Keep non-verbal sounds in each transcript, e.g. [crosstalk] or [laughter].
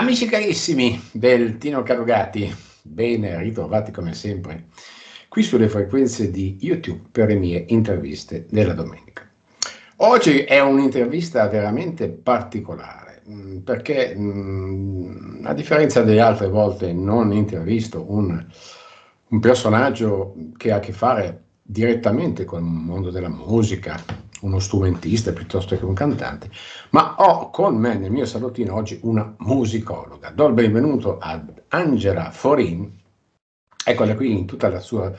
Amici carissimi del Tino Carogati, ben ritrovati come sempre qui sulle frequenze di YouTube per le mie interviste della domenica. Oggi è un'intervista veramente particolare mm, perché mm, a differenza delle altre volte non intervisto un, un personaggio che ha a che fare direttamente con il mondo della musica, uno strumentista piuttosto che un cantante, ma ho con me nel mio salottino oggi una musicologa. Do il benvenuto ad Angela Forin, eccola qui in tutta la sua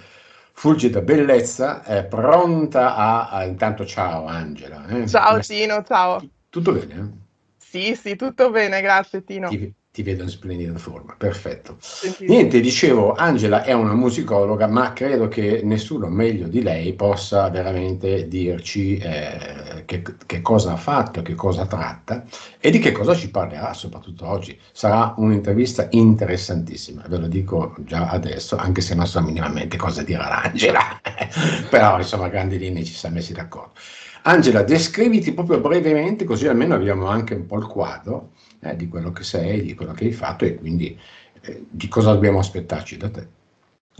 fulgida bellezza, è pronta a... a intanto ciao Angela. Eh. Ciao Tino, ciao. Tutto bene? Eh? Sì, sì, tutto bene, grazie Tino. Ti, ti vedo in splendida forma, perfetto. Niente, dicevo, Angela è una musicologa, ma credo che nessuno meglio di lei possa veramente dirci eh, che, che, cosa ha fatto, che cosa tratta e di che cosa ci parlerà, soprattutto oggi. Sarà un'intervista interessantissima, ve lo dico già adesso, anche se non so minimamente cosa dirà Angela, [laughs] però insomma a grandi linee ci siamo messi d'accordo. Angela, descriviti proprio brevemente, così almeno abbiamo anche un po' il quadro eh, di quello che sei, di quello che hai fatto e quindi eh, di cosa dobbiamo aspettarci da te.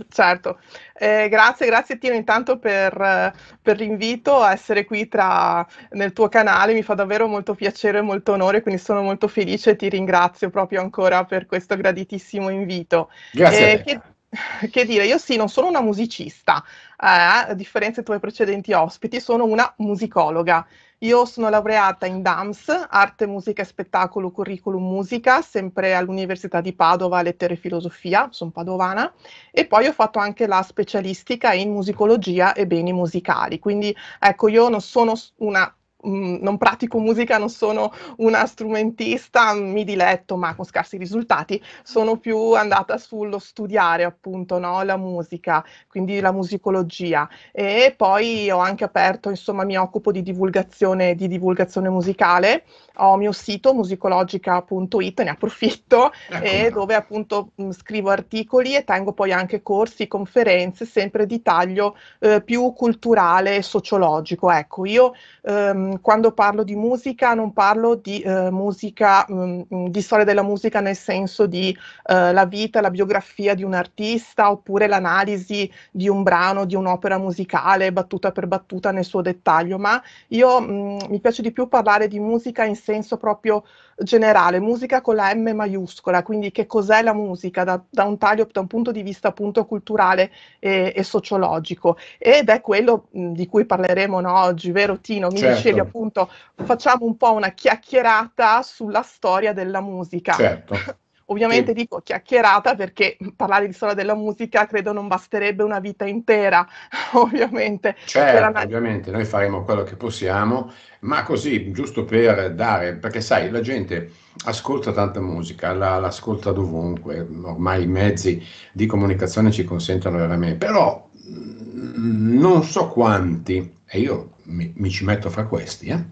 Certo, eh, grazie, grazie Tino intanto per, per, l'invito a essere qui tra, nel tuo canale, mi fa davvero molto piacere e molto onore, quindi sono molto felice e ti ringrazio proprio ancora per questo graditissimo invito. Grazie. Eh, che, che dire, io sì, non sono una musicista, eh, a differenza dei tuoi precedenti ospiti, sono una musicologa. Io sono laureata in DAMS, arte, musica e spettacolo, curriculum musica, sempre all'Università di Padova, lettere e filosofia, sono padovana, e poi ho fatto anche la specialistica in musicologia e beni musicali. Quindi ecco, io non sono una Mm, non pratico musica, non sono una strumentista, mi diletto ma con scarsi risultati, sono più andata sullo studiare appunto no? la musica, quindi la musicologia e poi ho anche aperto, insomma mi occupo di divulgazione, di divulgazione musicale, ho il mio sito musicologica.it, ne approfitto, ecco. e dove appunto mh, mm, scrivo articoli e tengo poi anche corsi, conferenze, sempre di taglio eh, più culturale e sociologico. Ecco, io ehm, Ehm, quando parlo di musica non parlo di eh, musica, mh, mm, mm, di storia della musica nel senso di eh, la vita, la biografia di un artista oppure l'analisi di un brano, di un'opera musicale battuta per battuta nel suo dettaglio, ma io mh, mm, mi piace di più parlare di musica in senso proprio generale, musica con la M maiuscola, quindi che cos'è la musica da, da un, taglio, da un punto di vista appunto culturale e, e sociologico. Ed è quello mh, di cui parleremo no, oggi, vero Tino? Mi certo. dicevi appunto, facciamo un po' una chiacchierata sulla storia della musica. Certo. [laughs] Ovviamente sì. dico chiacchierata perché parlare di storia della musica credo non basterebbe una vita intera, [laughs] ovviamente. Certo, ovviamente noi faremo quello che possiamo, ma così, giusto per dare, perché sai, la gente ascolta tanta musica, la, l'ascolta dovunque, ormai i mezzi di comunicazione ci consentono veramente, però mm, non so quanti, e io mi, mi ci metto fra questi, eh,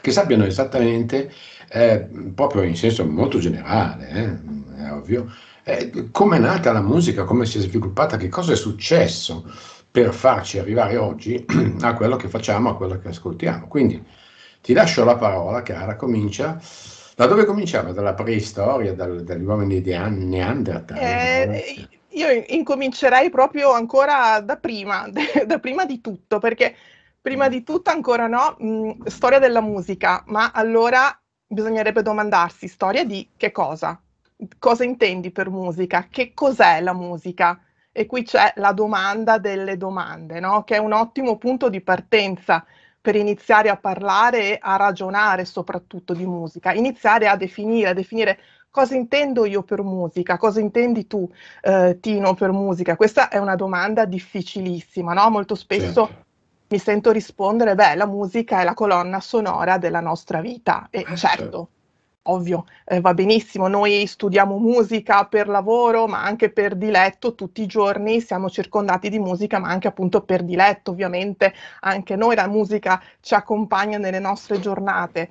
che sappiano esattamente eh, proprio in senso molto generale, eh, è ovvio. Eh, come è nata la musica, come si è sviluppata, che cosa è successo per farci arrivare oggi [clears throat] a quello che facciamo, a quello che ascoltiamo. Quindi ti lascio la parola, cara, comincia. Da dove cominciamo? Dalla preistoria, dal, dagli uomini di Neanderthal? Eh, io incomincerei proprio ancora da prima, [laughs] da prima di tutto, perché prima di tutto ancora no, mh, mm, storia della musica, ma allora bisognerebbe domandarsi storia di che cosa? Cosa intendi per musica? Che cos'è la musica? E qui c'è la domanda delle domande, no? che è un ottimo punto di partenza per iniziare a parlare e a ragionare soprattutto di musica, iniziare a definire, a definire cosa intendo io per musica, cosa intendi tu eh, Tino per musica. Questa è una domanda difficilissima, no? molto spesso certo mi sento rispondere, beh, la musica è la colonna sonora della nostra vita. E eh, certo, certo, ovvio, eh, va benissimo, noi studiamo musica per lavoro, ma anche per diletto, tutti i giorni siamo circondati di musica, ma anche appunto per diletto, ovviamente, anche noi la musica ci accompagna nelle nostre giornate.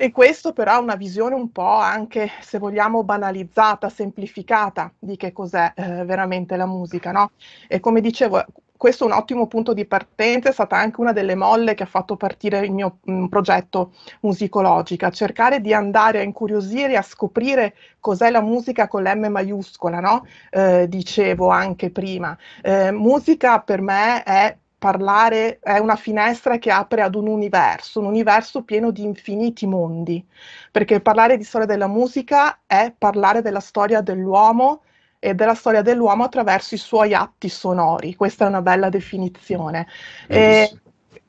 E questo però è una visione un po' anche, se vogliamo, banalizzata, semplificata di che cos'è eh, veramente la musica, no? E come dicevo, questo è un ottimo punto di partenza, è stata anche una delle molle che ha fatto partire il mio mh, mm, progetto Musicologica, cercare di andare a incuriosire, e a scoprire cos'è la musica con l'M maiuscola, no? eh, dicevo anche prima. Eh, musica per me è parlare è una finestra che apre ad un universo, un universo pieno di infiniti mondi, perché parlare di storia della musica è parlare della storia dell'uomo e della storia dell'uomo attraverso i suoi atti sonori. Questa è una bella definizione. E,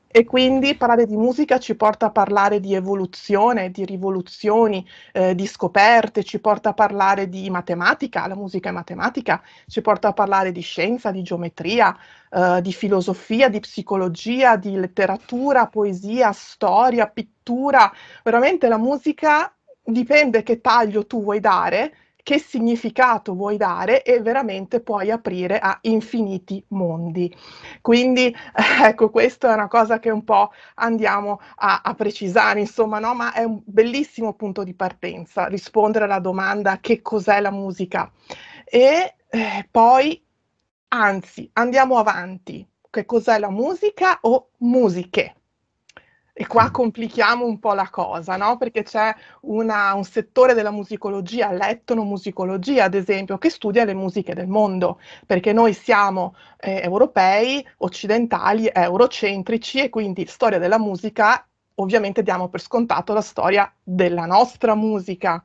e, quindi parlare di musica ci porta a parlare di evoluzione, di rivoluzioni, eh, di scoperte, ci porta a parlare di matematica, la musica è matematica, ci porta a parlare di scienza, di geometria, eh, di filosofia, di psicologia, di letteratura, poesia, storia, pittura. Veramente la musica dipende che taglio tu vuoi dare che significato vuoi dare e veramente puoi aprire a infiniti mondi. Quindi [laughs] ecco, questa è una cosa che un po' andiamo a, a precisare, insomma, no? ma è un bellissimo punto di partenza, rispondere alla domanda che cos'è la musica. E eh, poi, anzi, andiamo avanti, che cos'è la musica o musiche? E qua mm. complichiamo un po' la cosa, no? Perché c'è una, un settore della musicologia, l'etnomusicologia ad esempio, che studia le musiche del mondo, perché noi siamo eh, europei, occidentali, eurocentrici e quindi storia della musica, ovviamente diamo per scontato la storia della nostra musica,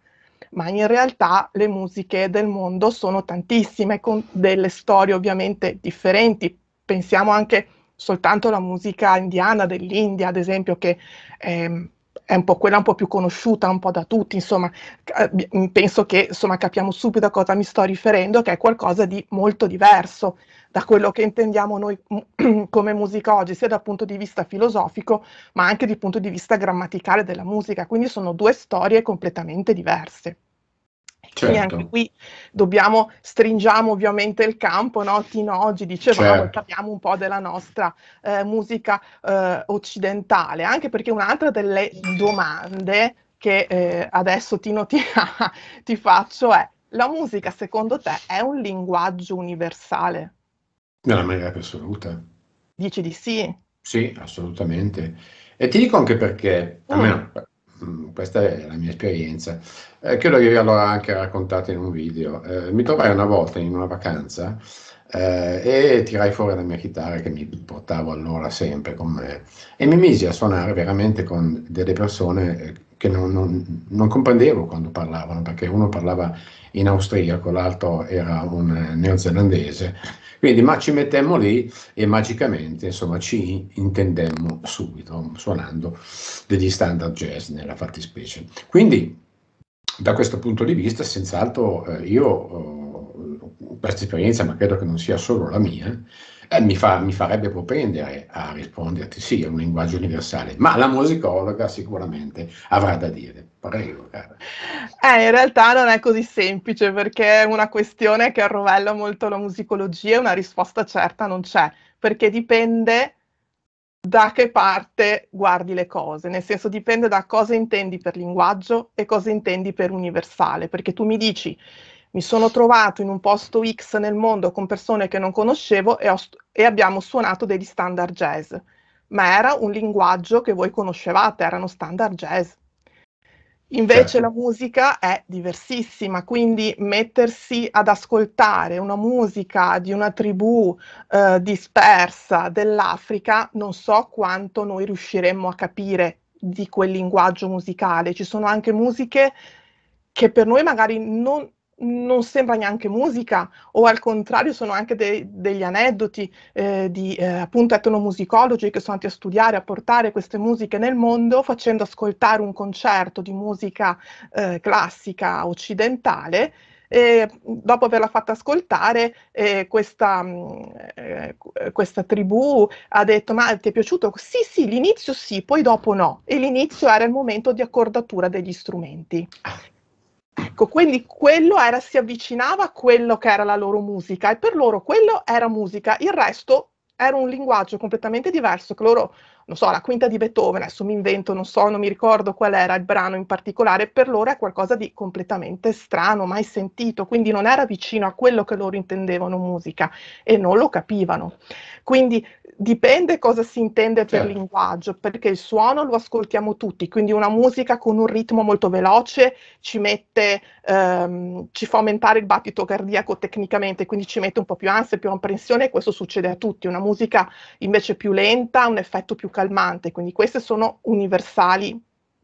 ma in realtà le musiche del mondo sono tantissime, con delle storie ovviamente differenti. Pensiamo anche a soltanto la musica indiana dell'India, ad esempio, che ehm, è un po' quella un po' più conosciuta un po' da tutti, insomma, eh, penso che insomma, capiamo subito a cosa mi sto riferendo, che è qualcosa di molto diverso da quello che intendiamo noi mm, [clears throat] come musica oggi, sia dal punto di vista filosofico, ma anche dal punto di vista grammaticale della musica. Quindi sono due storie completamente diverse. Certo. Quindi anche qui dobbiamo, stringiamo ovviamente il campo, no? Tino oggi dicevamo, certo. parliamo un po' della nostra eh, musica eh, occidentale, anche perché un'altra delle domande che eh, adesso Tino ti, [laughs] ti faccio è, la musica secondo te è un linguaggio universale? Nella maniera più assoluta. Dici di sì? Sì, assolutamente. E ti dico anche perché, mm. almeno Mm, questa è la mia esperienza, eh, credo di averlo anche raccontato in un video. Eh, mi trovai una volta in una vacanza eh, e tirai fuori la mia chitarra che mi portavo allora sempre con me e mi misi a suonare veramente con delle persone eh, che non, non, non comprendevo quando parlavano, perché uno parlava in austriaco, l'altro era un eh, neozelandese quindi, ma ci mettemmo lì e magicamente, insomma, ci intendemmo subito, suonando degli standard jazz nella fattispecie. Quindi, da questo punto di vista, senz'altro, eh, io eh, questa esperienza, ma credo che non sia solo la mia, eh, mi, fa, mi, farebbe propendere a risponderti sì, è un linguaggio universale, ma la musicologa sicuramente avrà da dire. Prego, cara. Eh, in realtà non è così semplice perché è una questione che arrovella molto la musicologia e una risposta certa non c'è, perché dipende da che parte guardi le cose, nel senso dipende da cosa intendi per linguaggio e cosa intendi per universale, perché tu mi dici mi sono trovato in un posto X nel mondo con persone che non conoscevo e, st- e abbiamo suonato degli standard jazz, ma era un linguaggio che voi conoscevate, erano standard jazz. Invece certo. la musica è diversissima, quindi mettersi ad ascoltare una musica di una tribù eh, dispersa dell'Africa, non so quanto noi riusciremmo a capire di quel linguaggio musicale. Ci sono anche musiche che per noi magari non, non sembra neanche musica o al contrario sono anche de- degli aneddoti eh, di eh, appunto etnomusicologi che sono andati a studiare, a portare queste musiche nel mondo facendo ascoltare un concerto di musica eh, classica occidentale e dopo averla fatta ascoltare eh, questa, mm, eh, questa, tribù ha detto ma ti è piaciuto? Sì sì, l'inizio sì, poi dopo no e l'inizio era il momento di accordatura degli strumenti Ecco, quindi quello era, si avvicinava a quello che era la loro musica e per loro quello era musica, il resto era un linguaggio completamente diverso che loro non so, la quinta di Beethoven, adesso mi invento, non so, non mi ricordo qual era il brano in particolare, per loro è qualcosa di completamente strano, mai sentito, quindi non era vicino a quello che loro intendevano musica e non lo capivano. Quindi dipende cosa si intende per certo. linguaggio, perché il suono lo ascoltiamo tutti, quindi una musica con un ritmo molto veloce ci mette, ehm, ci fa aumentare il battito cardiaco tecnicamente, quindi ci mette un po' più ansia, più apprensione e questo succede a tutti. Una musica invece più lenta, un effetto più calmante, quindi queste sono universali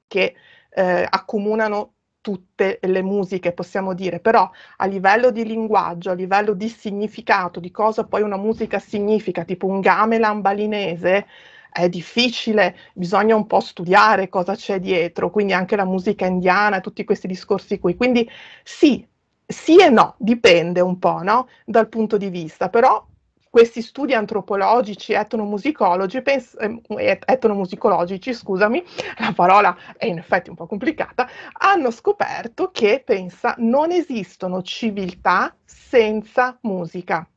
che eh, accomunano tutte le musiche, possiamo dire, però a livello di linguaggio, a livello di significato, di cosa poi una musica significa, tipo un gamelan balinese, è difficile, bisogna un po' studiare cosa c'è dietro, quindi anche la musica indiana, tutti questi discorsi qui. Quindi sì, sì e no, dipende un po' no? dal punto di vista, però questi studi antropologici, etnomusicologi, pens- ehm, etnomusicologici, scusami, la parola è in effetti un po' complicata, hanno scoperto che, pensa, non esistono civiltà senza musica.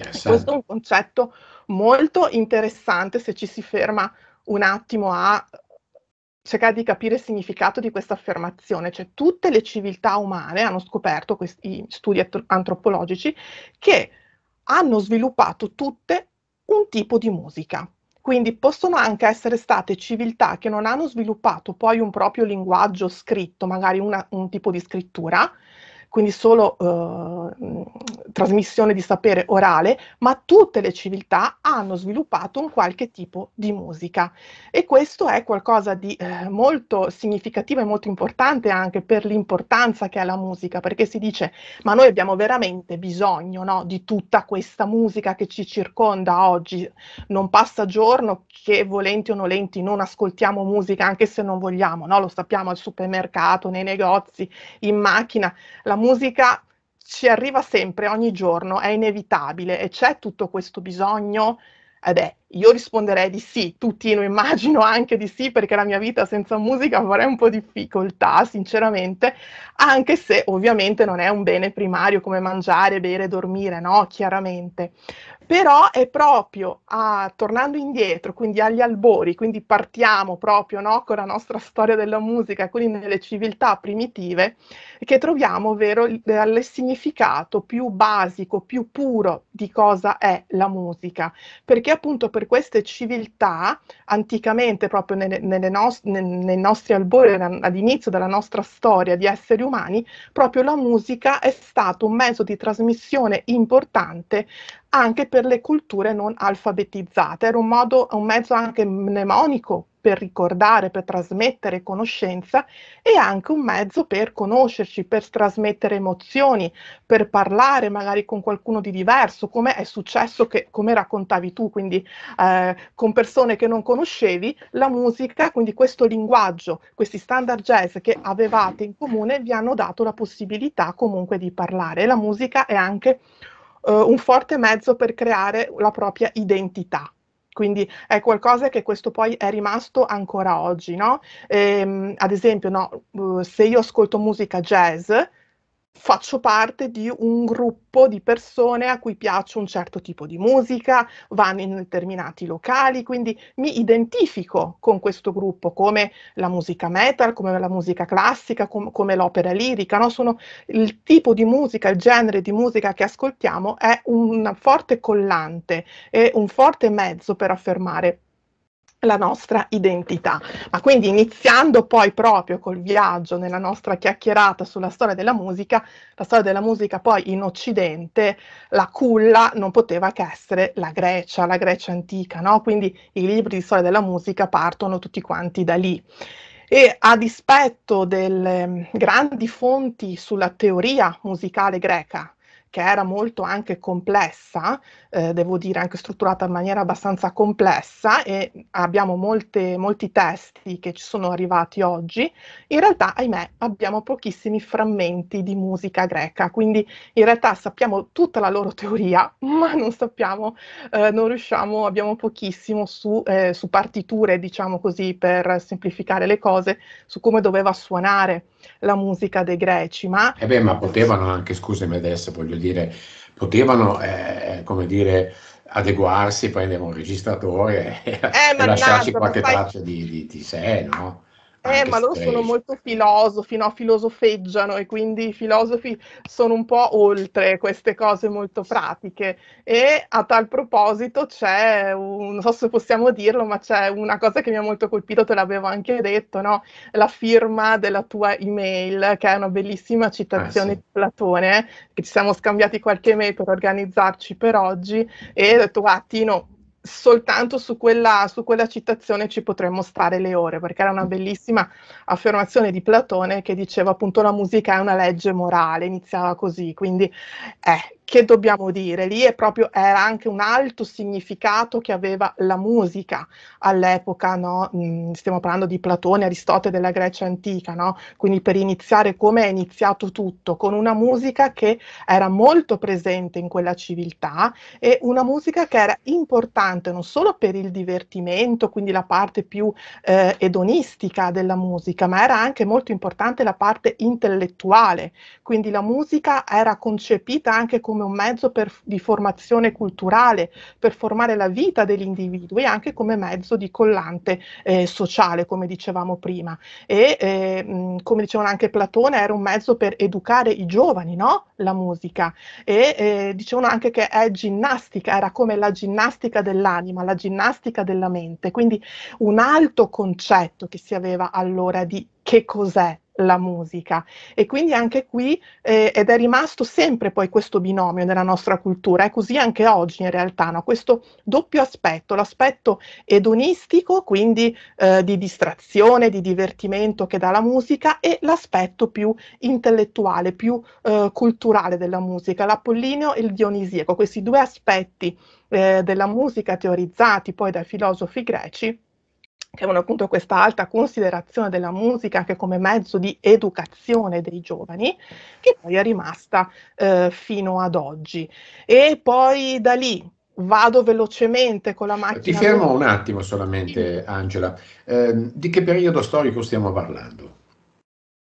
Questo è un concetto molto interessante se ci si ferma un attimo a cercare di capire il significato di questa affermazione, cioè tutte le civiltà umane hanno scoperto questi studi antropologici che hanno sviluppato tutte un tipo di musica. Quindi possono anche essere state civiltà che non hanno sviluppato poi un proprio linguaggio scritto, magari una, un tipo di scrittura, quindi solo eh, trasmissione di sapere orale, ma tutte le civiltà hanno sviluppato un qualche tipo di musica e questo è qualcosa di eh, molto significativo e molto importante anche per l'importanza che ha la musica, perché si dice ma noi abbiamo veramente bisogno no, di tutta questa musica che ci circonda oggi, non passa giorno che volenti o nolenti non ascoltiamo musica anche se non vogliamo, no? lo sappiamo al supermercato, nei negozi, in macchina, la musica musica ci arriva sempre, ogni giorno, è inevitabile e c'è tutto questo bisogno eh beh, io risponderei di sì, tutti lo immagino anche di sì, perché la mia vita senza musica avrei un po' difficoltà, sinceramente, anche se ovviamente non è un bene primario come mangiare, bere, dormire, no, chiaramente. Però è proprio a, tornando indietro, quindi agli albori, quindi partiamo proprio no, con la nostra storia della musica, quindi nelle civiltà primitive, che troviamo ovvero il, il significato più basico, più puro di cosa è la musica, perché appunto per per queste civiltà, anticamente, proprio nelle, nelle nos- nei nostri albori, all'inizio della nostra storia di esseri umani, proprio la musica è stato un mezzo di trasmissione importante anche per le culture non alfabetizzate, era un, modo, un mezzo anche mnemonico per ricordare, per trasmettere conoscenza è anche un mezzo per conoscerci, per trasmettere emozioni, per parlare magari con qualcuno di diverso, come è successo, che, come raccontavi tu, quindi eh, con persone che non conoscevi, la musica, quindi questo linguaggio, questi standard jazz che avevate in comune vi hanno dato la possibilità comunque di parlare. la musica è anche eh, un forte mezzo per creare la propria identità. Quindi è qualcosa che questo poi è rimasto ancora oggi, no? ehm, ad esempio, no, uhm, se io ascolto musica jazz, faccio parte di un gruppo di persone a cui piace un certo tipo di musica, vanno in determinati locali, quindi mi identifico con questo gruppo come la musica metal, come la musica classica, com- come l'opera lirica, no? Sono il tipo di musica, il genere di musica che ascoltiamo è un forte collante e un forte mezzo per affermare la nostra identità. Ma quindi iniziando poi proprio col viaggio nella nostra chiacchierata sulla storia della musica, la storia della musica poi in Occidente, la culla non poteva che essere la Grecia, la Grecia antica, no? Quindi i libri di storia della musica partono tutti quanti da lì. E a dispetto delle mm, grandi fonti sulla teoria musicale greca, che era molto anche complessa, eh, devo dire anche strutturata in maniera abbastanza complessa e abbiamo molte, molti testi che ci sono arrivati oggi, in realtà ahimè abbiamo pochissimi frammenti di musica greca, quindi in realtà sappiamo tutta la loro teoria, [laughs] ma non sappiamo, eh, non riusciamo, abbiamo pochissimo su, eh, su partiture, diciamo così, per semplificare le cose, su come doveva suonare la musica dei greci, ma... Eh beh, ma potevano anche, scusami adesso, voglio dire, potevano, eh, come dire, adeguarsi, prendere un registratore [laughs] e, eh, e lasciarci qualche fai... traccia di, di, di sé, no? Eh, ma loro sono molto filosofi, no? filosofeggiano e quindi i filosofi sono un po' oltre queste cose molto pratiche. E a tal proposito c'è, un, non so se possiamo dirlo, ma c'è una cosa che mi ha molto colpito, te l'avevo anche detto, no? la firma della tua email, che è una bellissima citazione ah, sì. di Platone, eh? che ci siamo scambiati qualche mail per organizzarci per oggi e ho detto, guarda Tino, soltanto su quella, su quella, citazione ci potremmo stare le ore, perché era una bellissima affermazione di Platone che diceva appunto la musica è una legge morale, iniziava così, quindi eh, che dobbiamo dire, lì è proprio, era anche un alto significato che aveva la musica all'epoca, no? Mm, stiamo parlando di Platone, Aristotele della Grecia antica, no? quindi per iniziare come è iniziato tutto, con una musica che era molto presente in quella civiltà e una musica che era importante non solo per il divertimento, quindi la parte più eh, edonistica della musica, ma era anche molto importante la parte intellettuale, quindi la musica era concepita anche come come un mezzo per, di formazione culturale, per formare la vita degli individui e anche come mezzo di collante eh, sociale, come dicevamo prima. E eh, come dicevano anche Platone, era un mezzo per educare i giovani, no? la musica. E eh, dicevano anche che è ginnastica, era come la ginnastica dell'anima, la ginnastica della mente. Quindi un alto concetto che si aveva allora di che cos'è la musica. E quindi anche qui, eh, ed è rimasto sempre poi questo binomio nella nostra cultura, è così anche oggi in realtà, no? questo doppio aspetto, l'aspetto edonistico, quindi eh, di distrazione, di divertimento che dà la musica, e l'aspetto più intellettuale, più eh, culturale della musica, l'Apollinio e il dionisiaco, questi due aspetti eh, della musica teorizzati poi dai filosofi greci che avevano appunto questa alta considerazione della musica anche come mezzo di educazione dei giovani, che poi è rimasta eh, fino ad oggi. E poi da lì vado velocemente con la macchina. Ti fermo un attimo solamente, Angela. Eh, di che periodo storico stiamo parlando?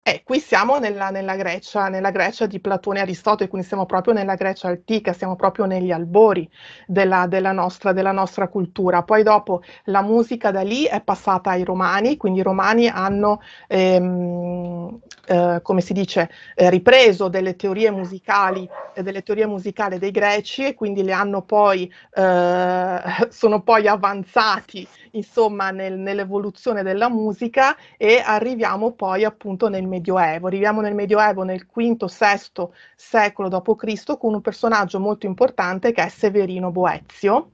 Eh, qui siamo nella, nella, Grecia, nella Grecia di Platone e Aristotele, quindi siamo proprio nella Grecia antica, siamo proprio negli albori della, della, nostra, della, nostra, cultura. Poi dopo la musica da lì è passata ai romani, quindi i romani hanno, ehm, eh, come si dice, eh, ripreso delle teorie musicali, eh, delle teorie musicali dei greci e quindi le hanno poi, eh, [laughs] sono poi avanzati insomma nel, nell'evoluzione della musica e arriviamo poi appunto nel Medioevo. Arriviamo nel Medioevo nel V-VI secolo d.C. con un personaggio molto importante che è Severino Boezio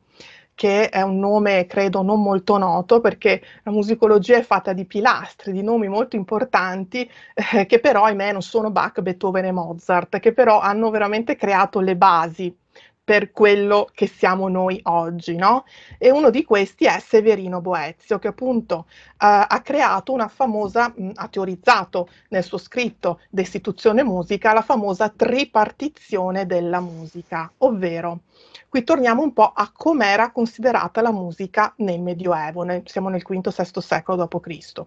che è un nome credo non molto noto perché la musicologia è fatta di pilastri, di nomi molto importanti eh, che però ahimè non sono Bach, Beethoven e Mozart, che però hanno veramente creato le basi per quello che siamo noi oggi, no? E uno di questi è Severino Boezio, che appunto eh, ha creato una famosa, mh, mm, ha teorizzato nel suo scritto Destituzione Musica, la famosa tripartizione della musica, ovvero qui torniamo un po' a com'era considerata la musica nel Medioevo, nel, siamo nel V-VI secolo d.C.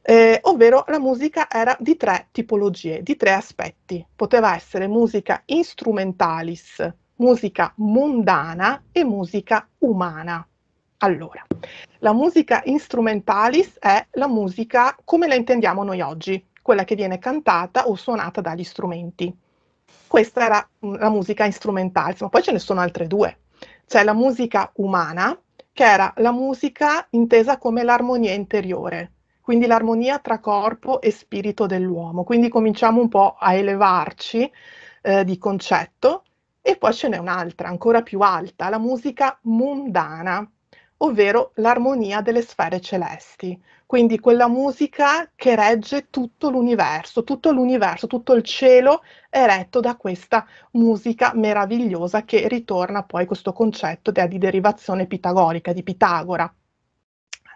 Eh, ovvero la musica era di tre tipologie, di tre aspetti. Poteva essere musica instrumentalis, musica mondana e musica umana. Allora, la musica instrumentalis è la musica come la intendiamo noi oggi, quella che viene cantata o suonata dagli strumenti. Questa era mm, la musica instrumentalis, ma poi ce ne sono altre due. C'è la musica umana, che era la musica intesa come l'armonia interiore, quindi l'armonia tra corpo e spirito dell'uomo. Quindi cominciamo un po' a elevarci eh, di concetto e poi ce n'è un'altra, ancora più alta, la musica mundana, ovvero l'armonia delle sfere celesti, quindi quella musica che regge tutto l'universo, tutto l'universo, tutto il cielo è retto da questa musica meravigliosa che ritorna poi a questo concetto di derivazione pitagorica, di Pitagora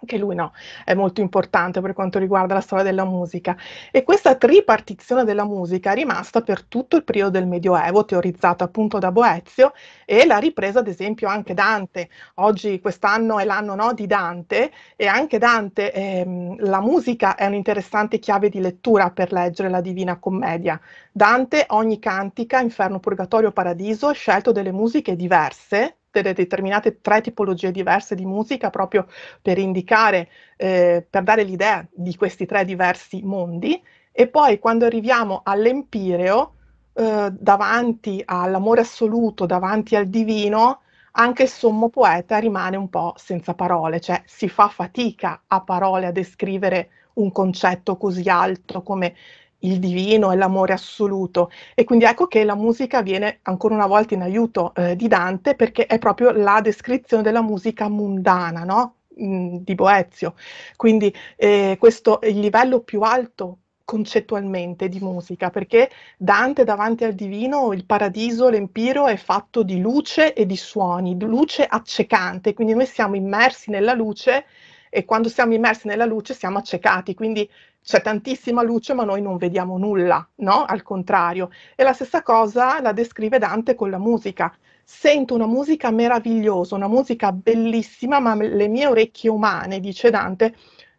anche lui no, è molto importante per quanto riguarda la storia della musica. E questa tripartizione della musica è rimasta per tutto il periodo del Medioevo, teorizzata appunto da Boezio, e l'ha ripresa ad esempio anche Dante. Oggi, quest'anno è l'anno no, di Dante, e anche Dante, ehm, la musica è un'interessante chiave di lettura per leggere la Divina Commedia. Dante, ogni cantica, Inferno, Purgatorio, Paradiso, ha scelto delle musiche diverse delle determinate tre tipologie diverse di musica proprio per indicare, eh, per dare l'idea di questi tre diversi mondi e poi quando arriviamo all'empireo, eh, davanti all'amore assoluto, davanti al divino, anche il sommo poeta rimane un po' senza parole, cioè si fa fatica a parole a descrivere un concetto così alto come il divino e l'amore assoluto. E quindi ecco che la musica viene ancora una volta in aiuto eh, di Dante perché è proprio la descrizione della musica mundana, no? Mm, di Boezio. Quindi eh, questo è il livello più alto concettualmente di musica, perché Dante davanti al divino, il paradiso, l'empiro è fatto di luce e di suoni, luce accecante, quindi noi siamo immersi nella luce e quando siamo immersi nella luce siamo accecati, quindi c'è tantissima luce ma noi non vediamo nulla, no? Al contrario. E la stessa cosa la descrive Dante con la musica. Sento una musica meravigliosa, una musica bellissima, ma le mie orecchie umane, dice Dante,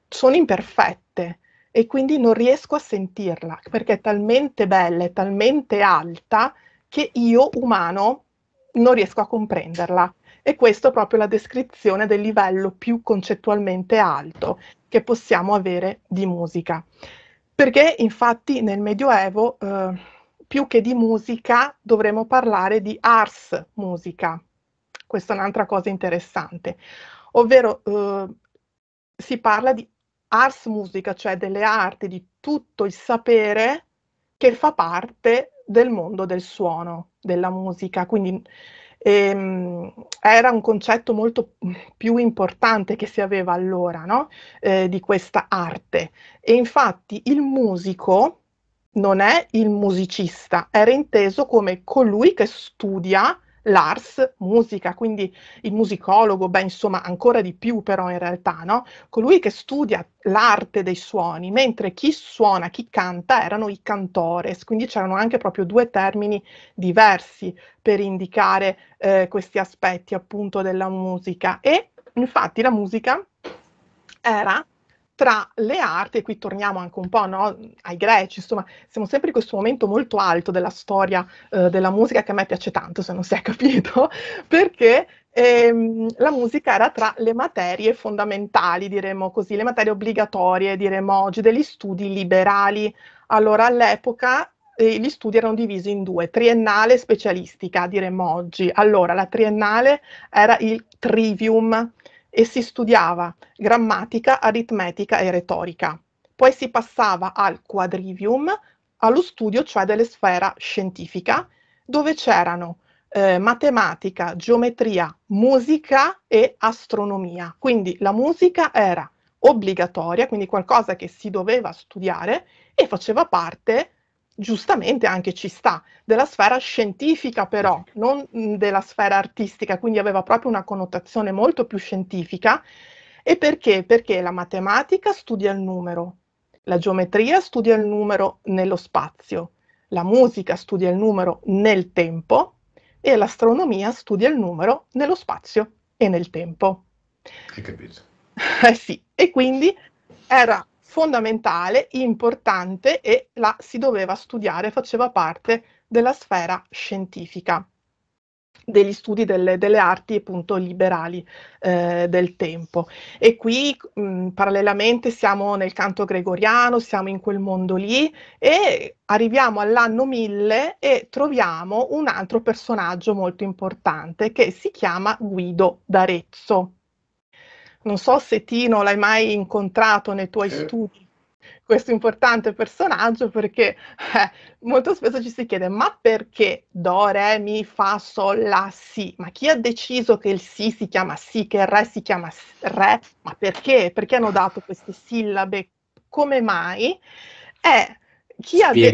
sono imperfette e quindi non riesco a sentirla perché è talmente bella, e talmente alta che io umano non riesco a comprenderla e questo è proprio la descrizione del livello più concettualmente alto che possiamo avere di musica. Perché infatti nel Medioevo eh, più che di musica dovremmo parlare di ars musica. Questa è un'altra cosa interessante, ovvero eh, si parla di ars musica, cioè delle arti, di tutto il sapere che fa parte del mondo del suono, della musica. Quindi ehm, era un concetto molto più importante che si aveva allora no? eh, di questa arte. E infatti il musico non è il musicista, era inteso come colui che studia Lars, musica, quindi il musicologo, beh insomma ancora di più però in realtà, no? colui che studia l'arte dei suoni, mentre chi suona, chi canta erano i cantores, quindi c'erano anche proprio due termini diversi per indicare eh, questi aspetti appunto della musica e infatti la musica era tra le arti, e qui torniamo anche un po' no, ai greci, insomma, siamo sempre in questo momento molto alto della storia eh, della musica che a me piace tanto, se non si è capito, [laughs] perché ehm, la musica era tra le materie fondamentali, diremmo così, le materie obbligatorie, diremmo oggi, degli studi liberali. Allora, all'epoca eh, gli studi erano divisi in due, triennale e specialistica, diremmo oggi. Allora, la triennale era il trivium, e si studiava grammatica, aritmetica e retorica. Poi si passava al quadrivium, allo studio cioè sfera scientifica, dove c'erano eh, matematica, geometria, musica e astronomia. Quindi la musica era obbligatoria, quindi qualcosa che si doveva studiare e faceva parte giustamente anche ci sta, della sfera scientifica però, non della sfera artistica, quindi aveva proprio una connotazione molto più scientifica. E perché? Perché la matematica studia il numero, la geometria studia il numero nello spazio, la musica studia il numero nel tempo e l'astronomia studia il numero nello spazio e nel tempo. Hai capito? [laughs] Eh sì, e quindi era fondamentale, importante e la si doveva studiare, faceva parte della sfera scientifica degli studi delle, delle arti appunto liberali eh, del tempo. E qui mh, mm, parallelamente siamo nel canto gregoriano, siamo in quel mondo lì e arriviamo all'anno 1000 e troviamo un altro personaggio molto importante che si chiama Guido d'Arezzo. Non so se Tino l'hai mai incontrato nei tuoi sì. studi questo importante personaggio perché eh, molto spesso ci si chiede ma perché do, re, mi, fa, sol, la, si? Ma chi ha deciso che il si si chiama si, che il re si chiama re? Ma perché? Perché hanno dato queste sillabe? Come mai? E eh, chi ha, de-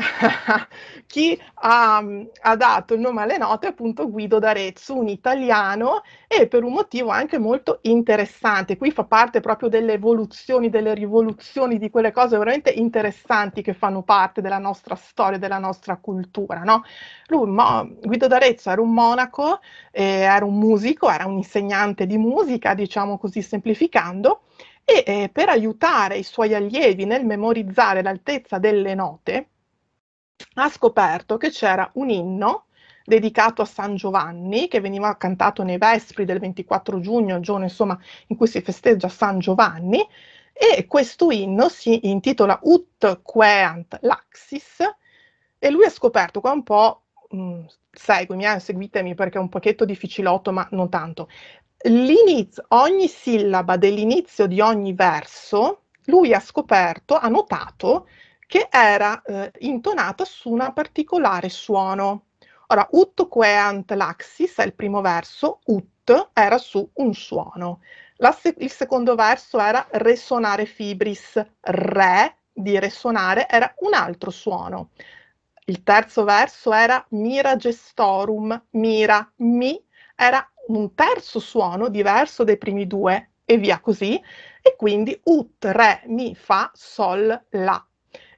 [laughs] chi ha, ha, dato il nome alle note è appunto Guido d'Arezzo, un italiano, e per un motivo anche molto interessante. Qui fa parte proprio delle evoluzioni, delle rivoluzioni, di quelle cose veramente interessanti che fanno parte della nostra storia, della nostra cultura. No? Lui, mo, Guido d'Arezzo era un monaco, eh, era un musico, era un insegnante di musica, diciamo così semplificando, e eh, per aiutare i suoi allievi nel memorizzare l'altezza delle note, ha scoperto che c'era un inno dedicato a San Giovanni, che veniva cantato nei vespri del 24 giugno, giorno insomma in cui si festeggia San Giovanni, e questo inno si intitola Ut Queant Laxis, e lui ha scoperto qua un po', mh, mm, seguimi, eh, seguitemi perché è un pochetto difficilotto, ma non tanto. L'inizio, ogni sillaba dell'inizio di ogni verso, lui ha scoperto, ha notato che era eh, intonata su un particolare suono. Ora, ut queant laxis è il primo verso, ut era su un suono. Se il secondo verso era resonare fibris, re di resonare era un altro suono. Il terzo verso era mira gestorum, mira, mi, era un terzo suono diverso dai primi due e via così, e quindi ut, re, mi, fa, sol, la.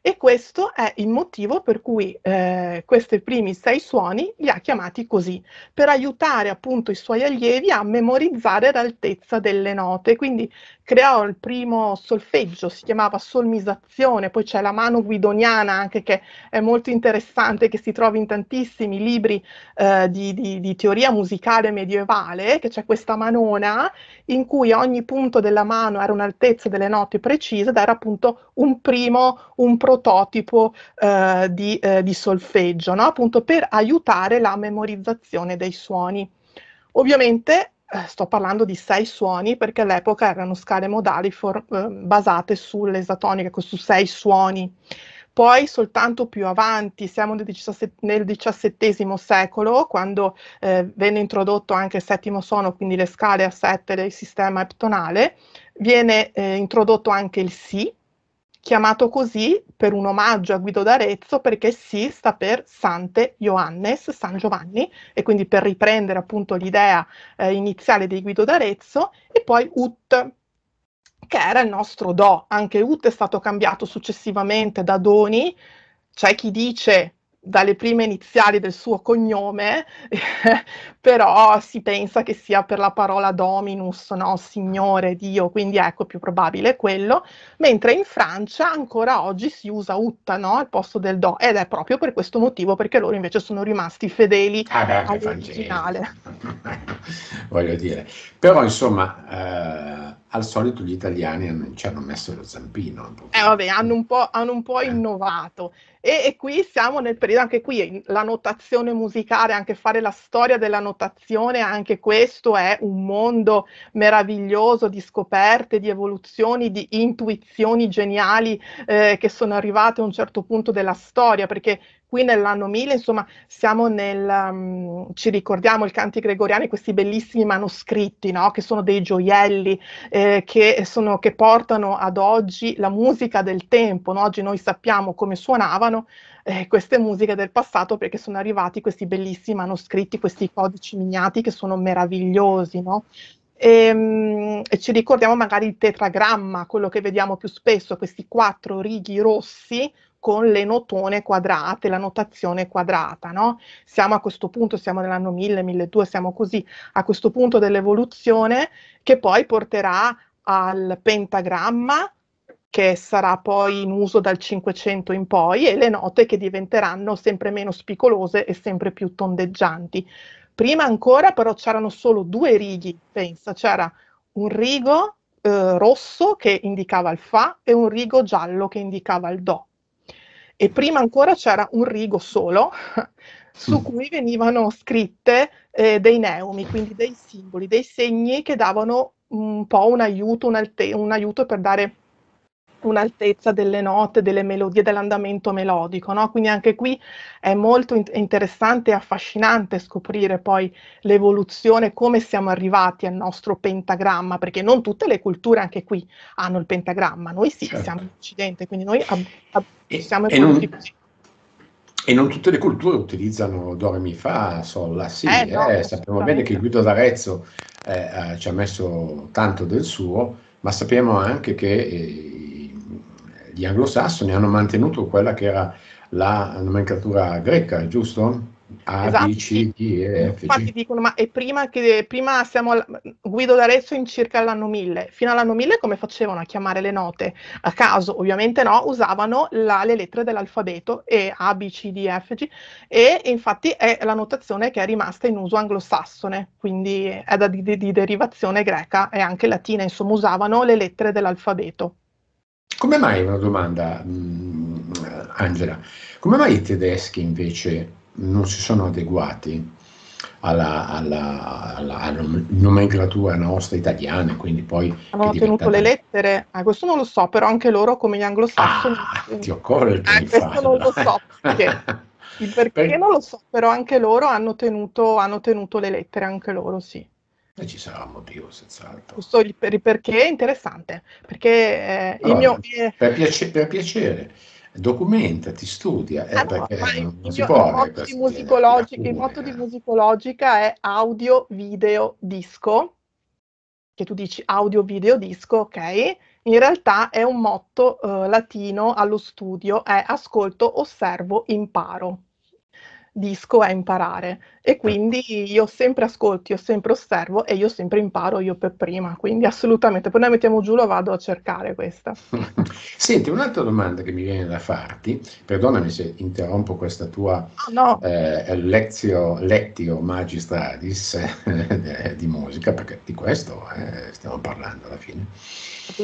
E questo è il motivo per cui eh, questi primi sei suoni li ha chiamati così, per aiutare appunto i suoi allievi a memorizzare l'altezza delle note. Quindi creò il primo solfeggio, si chiamava solmisazione, poi c'è la mano guidoniana anche che è molto interessante, che si trova in tantissimi libri eh, di, di, di, teoria musicale medievale, che c'è questa manona in cui ogni punto della mano era un'altezza delle note precise ed era appunto un primo, un prototipo eh, di, eh, di, solfeggio, no? appunto per aiutare la memorizzazione dei suoni. Ovviamente eh, sto parlando di sei suoni perché all'epoca erano scale modali for- eh, basate sull'esatonica, su sei suoni. Poi soltanto più avanti, siamo nel, XVII secolo, quando eh, venne introdotto anche il settimo suono, quindi le scale a sette del sistema eptonale, viene eh, introdotto anche il Si, chiamato così per un omaggio a Guido d'Arezzo perché si sta per Sante Ioannes, San Giovanni, e quindi per riprendere appunto l'idea eh, iniziale di Guido d'Arezzo, e poi Ut, che era il nostro Do, anche Ut è stato cambiato successivamente da Doni, c'è chi dice dalle prime iniziali del suo cognome, [laughs] però si pensa che sia per la parola dominus, no? signore, dio, quindi ecco più probabile quello, mentre in Francia ancora oggi si usa utta no? al posto del do ed è proprio per questo motivo perché loro invece sono rimasti fedeli ah, all'originale. [laughs] Voglio dire, però insomma... Eh al solito gli italiani hanno, ci hanno messo lo zampino. Eh, vabbè, hanno un po', hanno un po eh. innovato. E, e, qui siamo nel periodo, anche qui la notazione musicale, anche fare la storia della notazione, anche questo è un mondo meraviglioso di scoperte, di evoluzioni, di intuizioni geniali eh, che sono arrivate a un certo punto della storia, perché qui nell'anno 1000, insomma, siamo nel, um, ci ricordiamo il canti gregoriani, questi bellissimi manoscritti, no? che sono dei gioielli eh, che, sono, che, portano ad oggi la musica del tempo, no? oggi noi sappiamo come suonavano eh, queste musiche del passato perché sono arrivati questi bellissimi manoscritti, questi codici miniati che sono meravigliosi. No? E, ehm, e, ci ricordiamo magari il tetragramma, quello che vediamo più spesso, questi quattro righi rossi con le notone quadrate, la notazione quadrata. No? Siamo a questo punto, siamo nell'anno 1000, 1200, siamo così a questo punto dell'evoluzione che poi porterà al pentagramma che sarà poi in uso dal 500 in poi e le note che diventeranno sempre meno spicolose e sempre più tondeggianti. Prima ancora però c'erano solo due righi, pensa, c'era un rigo eh, rosso che indicava il fa e un rigo giallo che indicava il do e prima ancora c'era un rigo solo [laughs] su mm. cui venivano scritte eh, dei neumi, quindi dei simboli, dei segni che davano un po' un aiuto, un, alte- un aiuto per dare un'altezza delle note, delle melodie, dell'andamento melodico, no? Quindi anche qui è molto in- interessante e affascinante scoprire poi l'evoluzione, come siamo arrivati al nostro pentagramma, perché non tutte le culture anche qui hanno il pentagramma, noi sì, certo. siamo in Occidente, quindi noi ab- ab- e, siamo evoluti così. E non tutte le culture utilizzano Do, Mi, Fa, Sol, La, Si. Eh, eh no, eh, sappiamo bene che Guido d'Arezzo eh, ci ha messo tanto del suo, ma sappiamo anche che eh, gli anglosassoni hanno mantenuto quella che era la nomenclatura greca, giusto? A, esatto. B, C, D, E, F. G. Infatti dicono, ma è prima che prima siamo al, Guido d'Arezzo in circa l'anno 1000. Fino all'anno 1000 come facevano a chiamare le note? A caso, ovviamente no, usavano la, le lettere dell'alfabeto e A, B, C, D, F, G e infatti è la notazione che è rimasta in uso anglosassone, quindi è da, di, di derivazione greca e anche latina, insomma usavano le lettere dell'alfabeto. Come mai, una domanda mh, mm, Angela, come mai i tedeschi invece non si sono adeguati alla, alla, alla, alla nomenclatura nostra italiana, quindi poi... hanno diventata... tenuto le lettere, ah, questo non lo so, però anche loro come gli anglosassoni... Ah, ti occorre il eh, Questo non lo so, perché, perché per... non lo so, però anche loro hanno tenuto, hanno tenuto le lettere, anche loro sì. E ci sarà un motivo, senz'altro. Questo per, il perché è interessante, perché eh, allora, il mio... Per, piace, per piacere, documentati, studia, eh, ah, perché non il, si può... Il motto, di musicologica, il motto di musicologica è audio, video, disco, che tu dici audio, video, disco, ok? In realtà è un motto eh, latino allo studio, è ascolto, osservo, imparo disco è imparare e ecco. quindi io sempre ascolto, io sempre osservo e io sempre imparo io per prima, quindi assolutamente, poi noi mettiamo giù lo vado a cercare questa. [laughs] Senti, un'altra domanda che mi viene da farti, perdonami se interrompo questa tua ah, no. eh, lezio, lectio magistralis [laughs] eh, di musica, perché di questo eh, stiamo parlando alla fine. È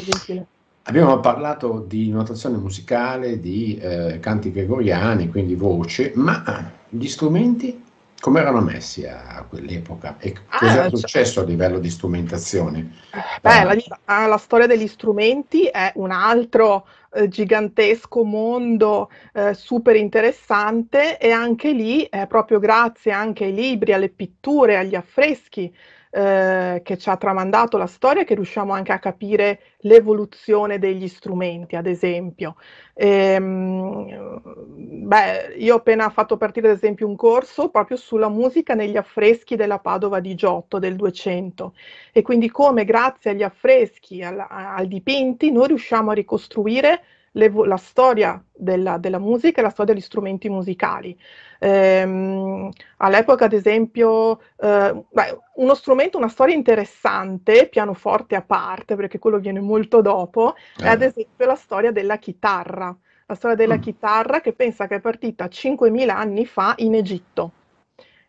Abbiamo parlato di notazione musicale, di eh, canti gregoriani, quindi voce, ma gli strumenti come erano messi a, quell'epoca e ah, cosa è eh, successo a livello di strumentazione? Beh, la, la, ah, la storia degli strumenti è un altro eh, gigantesco mondo eh, super interessante e anche lì, eh, proprio grazie anche ai libri, alle pitture, agli affreschi, eh, che ci ha tramandato la storia, che riusciamo anche a capire l'evoluzione degli strumenti, ad esempio. Ehm, beh, io ho appena fatto partire, ad esempio, un corso proprio sulla musica negli affreschi della Padova di Giotto del 200 e quindi come grazie agli affreschi, al, al dipinti, noi riusciamo a ricostruire le, la storia della, della, musica e la storia degli strumenti musicali. Ehm, all'epoca, ad esempio, eh, beh, uno strumento, una storia interessante, pianoforte a parte, perché quello viene molto dopo, eh. è ad eh. esempio la storia della chitarra. La storia della mm. chitarra che pensa che è partita 5.000 anni fa in Egitto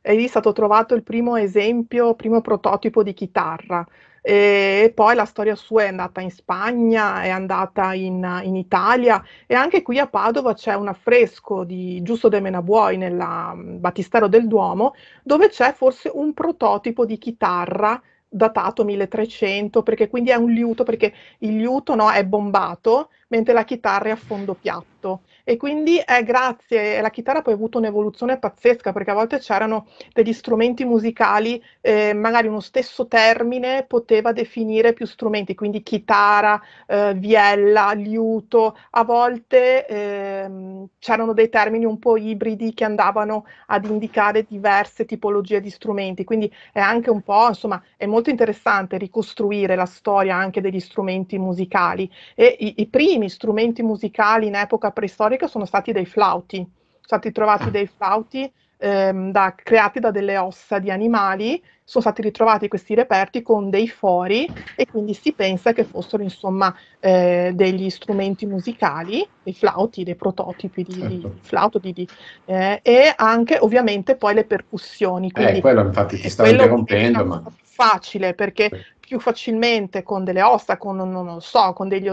e lì è stato trovato il primo esempio, il primo prototipo di chitarra e poi la storia sua è andata in Spagna, è andata in, in Italia e anche qui a Padova c'è un affresco di Giusto de Menabuoi nella mm, Battistero del Duomo dove c'è forse un prototipo di chitarra datato 1300 perché quindi è un liuto perché il liuto no, è bombato mentre la chitarra è a fondo piatto fatto e quindi è eh, grazie, la chitarra poi ha avuto un'evoluzione pazzesca perché a volte c'erano degli strumenti musicali, eh, magari uno stesso termine poteva definire più strumenti, quindi chitarra, eh, viella, liuto, a volte eh, c'erano dei termini un po' ibridi che andavano ad indicare diverse tipologie di strumenti, quindi è anche un po', insomma, è molto interessante ricostruire la storia anche degli strumenti musicali e i, i primi strumenti musicali in epoca preistorica sono stati dei flauti, sono stati trovati dei flauti ehm, da, creati da delle ossa di animali, sono stati ritrovati questi reperti con dei fori e quindi si pensa che fossero insomma eh, degli strumenti musicali, dei flauti, dei prototipi di, certo. di flauto, di, di, eh, e anche ovviamente poi le percussioni. Eh, quindi, eh, quello infatti ti stavo interrompendo. ma... facile perché più facilmente con delle ossa, con, non, so, con degli,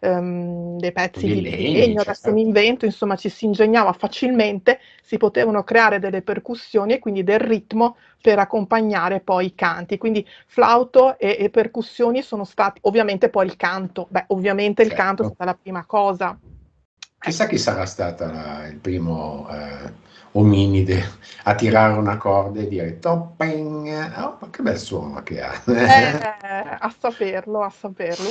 um, dei pezzi di, di legno, legno certo. adesso mi invento, insomma ci si ingegnava facilmente, si potevano creare delle percussioni e quindi del ritmo per accompagnare poi i canti. Quindi flauto e, e percussioni sono stati, ovviamente poi il canto, beh ovviamente certo. il canto è certo. stata la prima cosa. Chissà chi sarà stata la, il primo... Eh ominide a tirare una corda e dire topping, oh, che bel suono che ha. Eh, a saperlo, a saperlo.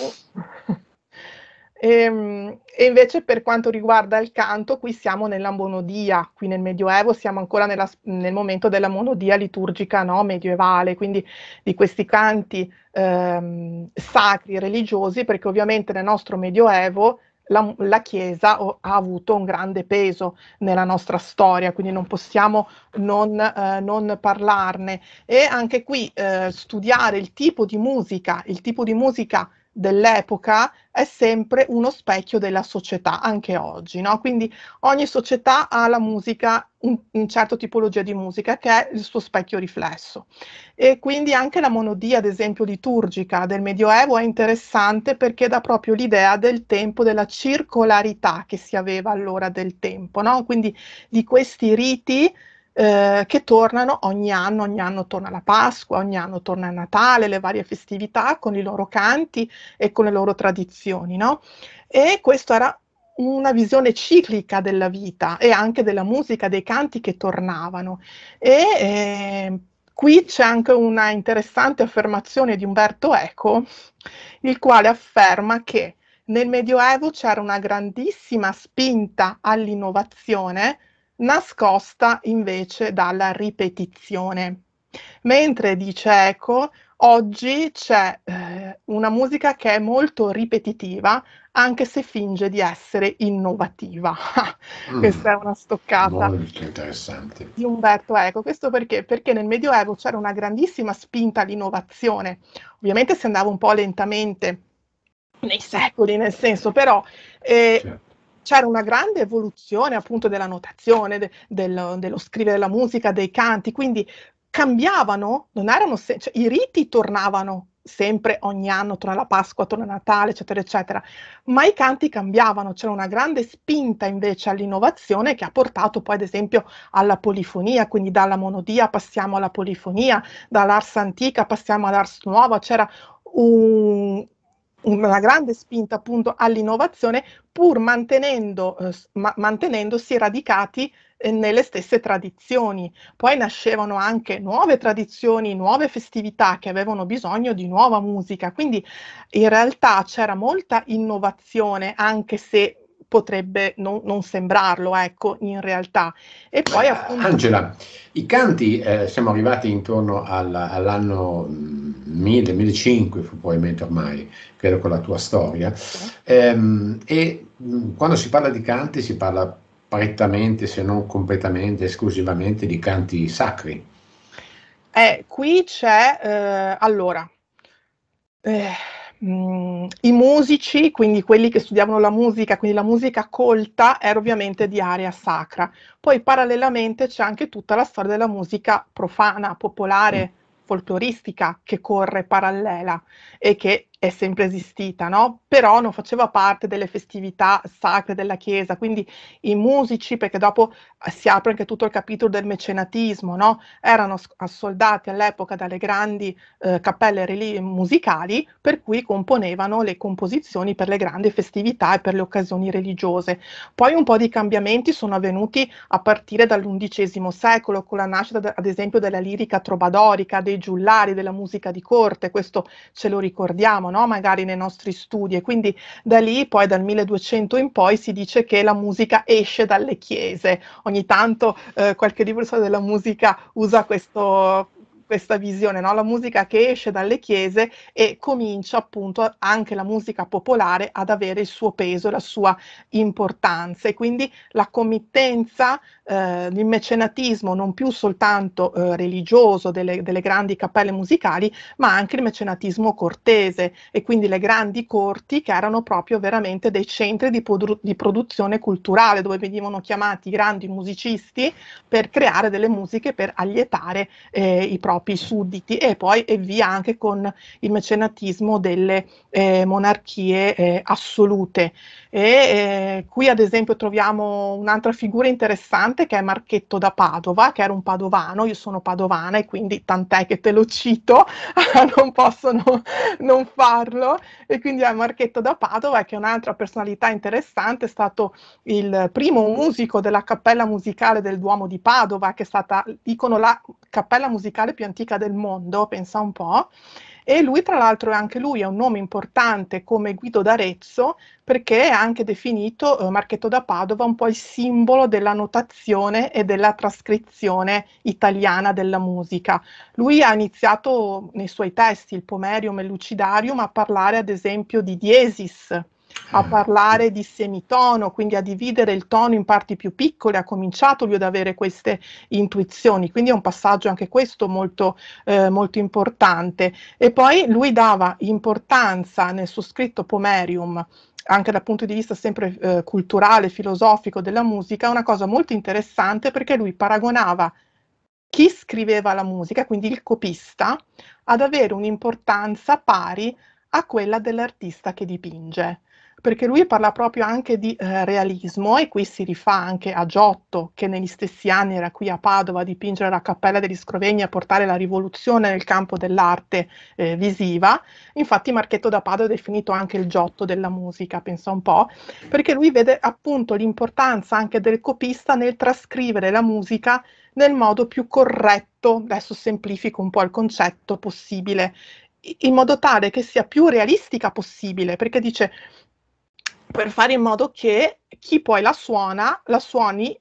E, ehm, e, invece per quanto riguarda il canto, qui siamo nella monodia, qui nel Medioevo siamo ancora nella, nel momento della monodia liturgica no? medievale, quindi di questi canti ehm, sacri, religiosi, perché ovviamente nel nostro Medioevo la, la Chiesa ha avuto un grande peso nella nostra storia, quindi non possiamo non, eh, non parlarne. E anche qui eh, studiare il tipo di musica, il tipo di musica dell'epoca è sempre uno specchio della società, anche oggi, no? Quindi ogni società ha la musica, un, un certo tipologia di musica che è il suo specchio riflesso. E quindi anche la monodia, ad esempio, liturgica del Medioevo è interessante perché dà proprio l'idea del tempo, della circolarità che si aveva allora del tempo, no? Quindi di questi riti eh, che tornano ogni anno, ogni anno torna la Pasqua, ogni anno torna il Natale, le varie festività con i loro canti e con le loro tradizioni, no? E questa era una visione ciclica della vita e anche della musica, dei canti che tornavano. E eh, qui c'è anche una interessante affermazione di Umberto Eco, il quale afferma che nel Medioevo c'era una grandissima spinta all'innovazione, nascosta invece dalla ripetizione. Mentre dice Eco, oggi c'è eh, una musica che è molto ripetitiva, anche se finge di essere innovativa. [laughs] Questa mm, è una stoccata molto interessante. di Umberto Eco. Questo perché? Perché nel Medioevo c'era una grandissima spinta all'innovazione. Ovviamente si andava un po' lentamente nei secoli, nel senso, però eh, certo c'era una grande evoluzione appunto della notazione, de, del, dello scrivere la musica, dei canti, quindi cambiavano, se- cioè, i riti tornavano sempre ogni anno, torna la Pasqua, torna Natale, eccetera, eccetera, ma i canti cambiavano, c'era una grande spinta invece all'innovazione che ha portato poi ad esempio alla polifonia, quindi dalla monodia passiamo alla polifonia, dall'ars antica passiamo all'ars nuova, c'era un una grande spinta appunto all'innovazione pur mantenendo, eh, ma, mantenendosi radicati eh, nelle stesse tradizioni. Poi nascevano anche nuove tradizioni, nuove festività che avevano bisogno di nuova musica, quindi in realtà c'era molta innovazione anche se potrebbe non, non sembrarlo, ecco, in realtà. E poi appunto... Angela, i canti eh, siamo arrivati intorno alla, all'anno 1000, mm, 1005 probabilmente ormai, credo con la tua storia, sì. ehm, e mh, mm, quando si parla di canti si parla prettamente, se non completamente, esclusivamente di canti sacri. Eh, qui c'è, eh, allora, eh, mh, i musici, quindi quelli che studiavano la musica, quindi la musica colta era ovviamente di area sacra. Poi parallelamente c'è anche tutta la storia della musica profana, popolare, mm. folcloristica che corre parallela e che è sempre esistita, no? però non faceva parte delle festività sacre della Chiesa, quindi i musici, perché dopo eh, si apre anche tutto il capitolo del mecenatismo, no? erano assoldati all'epoca dalle grandi eh, cappelle musicali, per cui componevano le composizioni per le grandi festività e per le occasioni religiose. Poi un po' di cambiamenti sono avvenuti a partire dall'undicesimo secolo, con la nascita ad esempio della lirica trobadorica, dei giullari, della musica di corte, questo ce lo ricordiamo no? magari nei nostri studi e quindi da lì poi dal 1200 in poi si dice che la musica esce dalle chiese. Ogni tanto eh, qualche libro della musica usa questo, questa visione, no? la musica che esce dalle chiese e comincia appunto anche la musica popolare ad avere il suo peso, la sua importanza e quindi la committenza, eh, il mecenatismo non più soltanto eh, religioso delle, delle grandi cappelle musicali, ma anche il mecenatismo cortese e quindi le grandi corti che erano proprio veramente dei centri di, produ- di produzione culturale dove venivano chiamati grandi musicisti per creare delle musiche per allietare eh, i propri propri sudditi e poi e via anche con il mecenatismo delle eh, monarchie eh, assolute. E, eh, qui ad esempio troviamo un'altra figura interessante che è Marchetto da Padova, che era un padovano, io sono padovana e quindi tant'è che te lo cito, [laughs] non posso no, non farlo, e quindi è Marchetto da Padova che è un'altra personalità interessante, è stato il primo musico della cappella musicale del Duomo di Padova, che è stata, dicono, la cappella musicale più antica del mondo, pensa un po'. E lui, tra l'altro, è anche lui è un nome importante come Guido d'Arezzo, perché è anche definito eh, Marchetto da Padova un po' il simbolo della notazione e della trascrizione italiana della musica. Lui ha iniziato nei suoi testi, il Pomerium e il Lucidarium, a parlare ad esempio di diesis, a eh, parlare di semitono, quindi a dividere il tono in parti più piccole, ha cominciato lui ad avere queste intuizioni, quindi è un passaggio anche questo molto, eh, molto importante. E poi lui dava importanza nel suo scritto Pomerium anche dal punto di vista sempre eh, culturale, filosofico della musica, una cosa molto interessante perché lui paragonava chi scriveva la musica, quindi il copista, ad avere un'importanza pari a quella dell'artista che dipinge perché lui parla proprio anche di eh, realismo e qui si rifà anche a Giotto che negli stessi anni era qui a Padova a dipingere la cappella degli Scrovegni a portare la rivoluzione nel campo dell'arte eh, visiva. Infatti Marchetto da Padova è definito anche il Giotto della musica, pensa un po', perché lui vede appunto l'importanza anche del copista nel trascrivere la musica nel modo più corretto, adesso semplifico un po' il concetto possibile, in modo tale che sia più realistica possibile, perché dice per fare in modo che chi poi la suona la suoni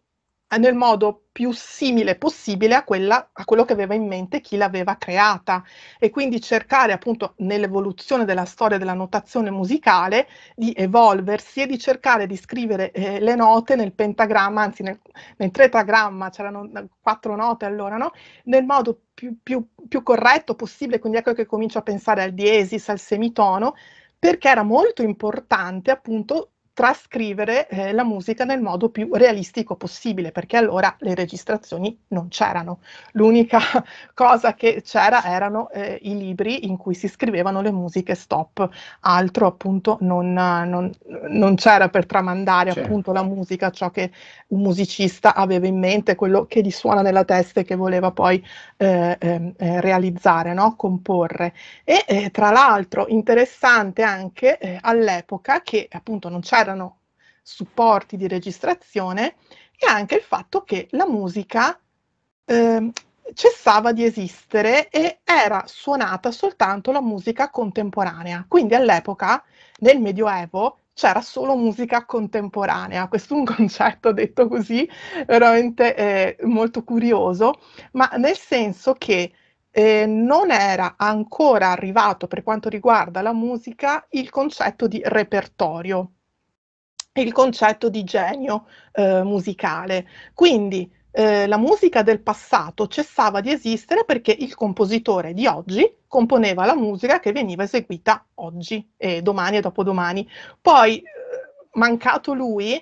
nel modo più simile possibile a, quella, a quello che aveva in mente chi l'aveva creata e quindi cercare appunto nell'evoluzione della storia della notazione musicale di evolversi e di cercare di scrivere eh, le note nel pentagramma, anzi nel, nel tetragramma, c'erano quattro note allora, no? nel modo più, più, più corretto possibile, quindi ecco che comincio a pensare al diesis, al semitono, perché era molto importante appunto trascrivere eh, la musica nel modo più realistico possibile, perché allora le registrazioni non c'erano. L'unica [laughs] cosa che c'era erano eh, i libri in cui si scrivevano le musiche stop, altro appunto non, non, non c'era per tramandare certo. appunto la musica, ciò che un musicista aveva in mente, quello che gli suona nella testa e che voleva poi eh, ehm, eh realizzare, no? comporre. E eh, tra l'altro interessante anche eh, all'epoca che appunto non c'era c'erano supporti di registrazione e anche il fatto che la musica eh, cessava di esistere e era suonata soltanto la musica contemporanea. Quindi all'epoca, nel Medioevo, c'era solo musica contemporanea. Questo è un concetto detto così veramente eh, molto curioso, ma nel senso che eh, non era ancora arrivato per quanto riguarda la musica il concetto di repertorio il concetto di genio eh, musicale. Quindi eh, la musica del passato cessava di esistere perché il compositore di oggi componeva la musica che veniva eseguita oggi e domani e dopodomani. Poi, eh, mancato lui,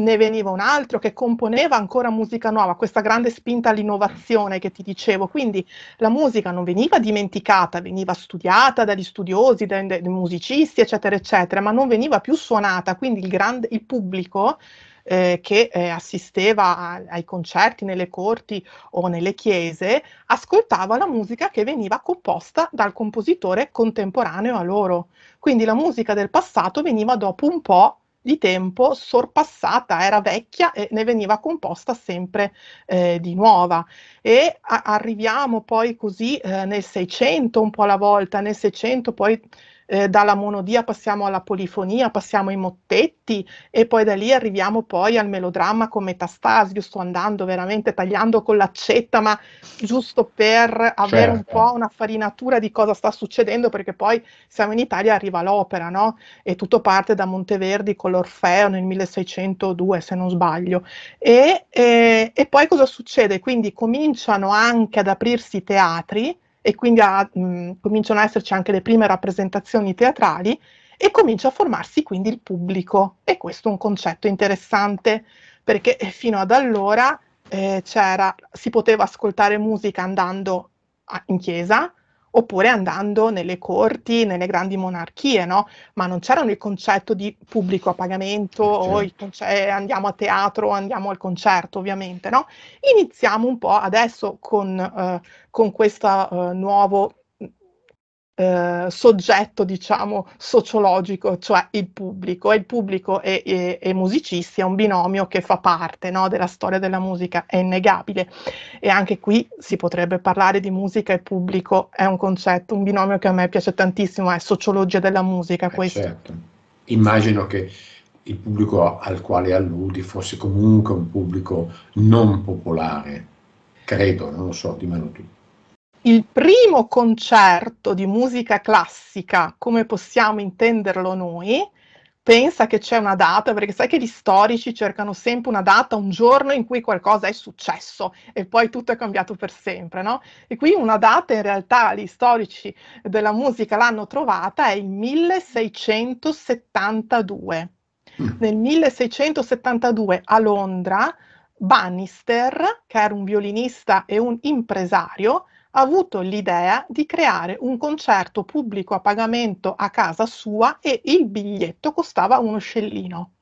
ne veniva un altro che componeva ancora musica nuova, questa grande spinta all'innovazione che ti dicevo. Quindi la musica non veniva dimenticata, veniva studiata dagli studiosi, dai, dai musicisti, eccetera, eccetera, ma non veniva più suonata. Quindi il, grande, il pubblico eh, che eh, assisteva a, ai concerti nelle corti o nelle chiese ascoltava la musica che veniva composta dal compositore contemporaneo a loro. Quindi la musica del passato veniva dopo un po' di tempo sorpassata, era vecchia e ne veniva composta sempre eh, di nuova. E a- arriviamo poi così eh, nel 600 un po' alla volta, nel 600 poi eh, dalla monodia passiamo alla polifonia, passiamo ai mottetti e poi da lì arriviamo poi al melodramma con Metastasio, sto andando veramente tagliando con l'accetta, ma giusto per avere certo. un po' una farinatura di cosa sta succedendo, perché poi siamo in Italia arriva l'opera, no? E tutto parte da Monteverdi con l'Orfeo nel 1602, se non sbaglio. E, eh, e poi cosa succede? Quindi cominciano anche ad aprirsi i teatri, e quindi a, mh, cominciano ad esserci anche le prime rappresentazioni teatrali e comincia a formarsi quindi il pubblico. E questo è un concetto interessante perché fino ad allora eh, si poteva ascoltare musica andando a, in chiesa, oppure andando nelle corti, nelle grandi monarchie, no? Ma non c'era il concetto di pubblico a pagamento ah, certo. o eh, andiamo a teatro, andiamo al concerto, ovviamente, no? Iniziamo un po' adesso con, eh, con questo eh, nuovo eh, soggetto, diciamo, sociologico, cioè il pubblico. E il pubblico e, e, e musicisti è un binomio che fa parte no, della storia della musica, è innegabile. E anche qui si potrebbe parlare di musica e pubblico, è un concetto, un binomio che a me piace tantissimo, è sociologia della musica. Eh Certo. Immagino che il pubblico al quale alludi fosse comunque un pubblico non popolare, credo, non lo so, dimmelo tu il primo concerto di musica classica, come possiamo intenderlo noi, pensa che c'è una data, perché sai che gli storici cercano sempre una data, un giorno in cui qualcosa è successo e poi tutto è cambiato per sempre, no? E qui una data in realtà gli storici della musica l'hanno trovata è il 1672. Mm. Nel 1672 a Londra Bannister, che era un violinista e un impresario, ha avuto l'idea di creare un concerto pubblico a pagamento a casa sua e il biglietto costava uno scellino.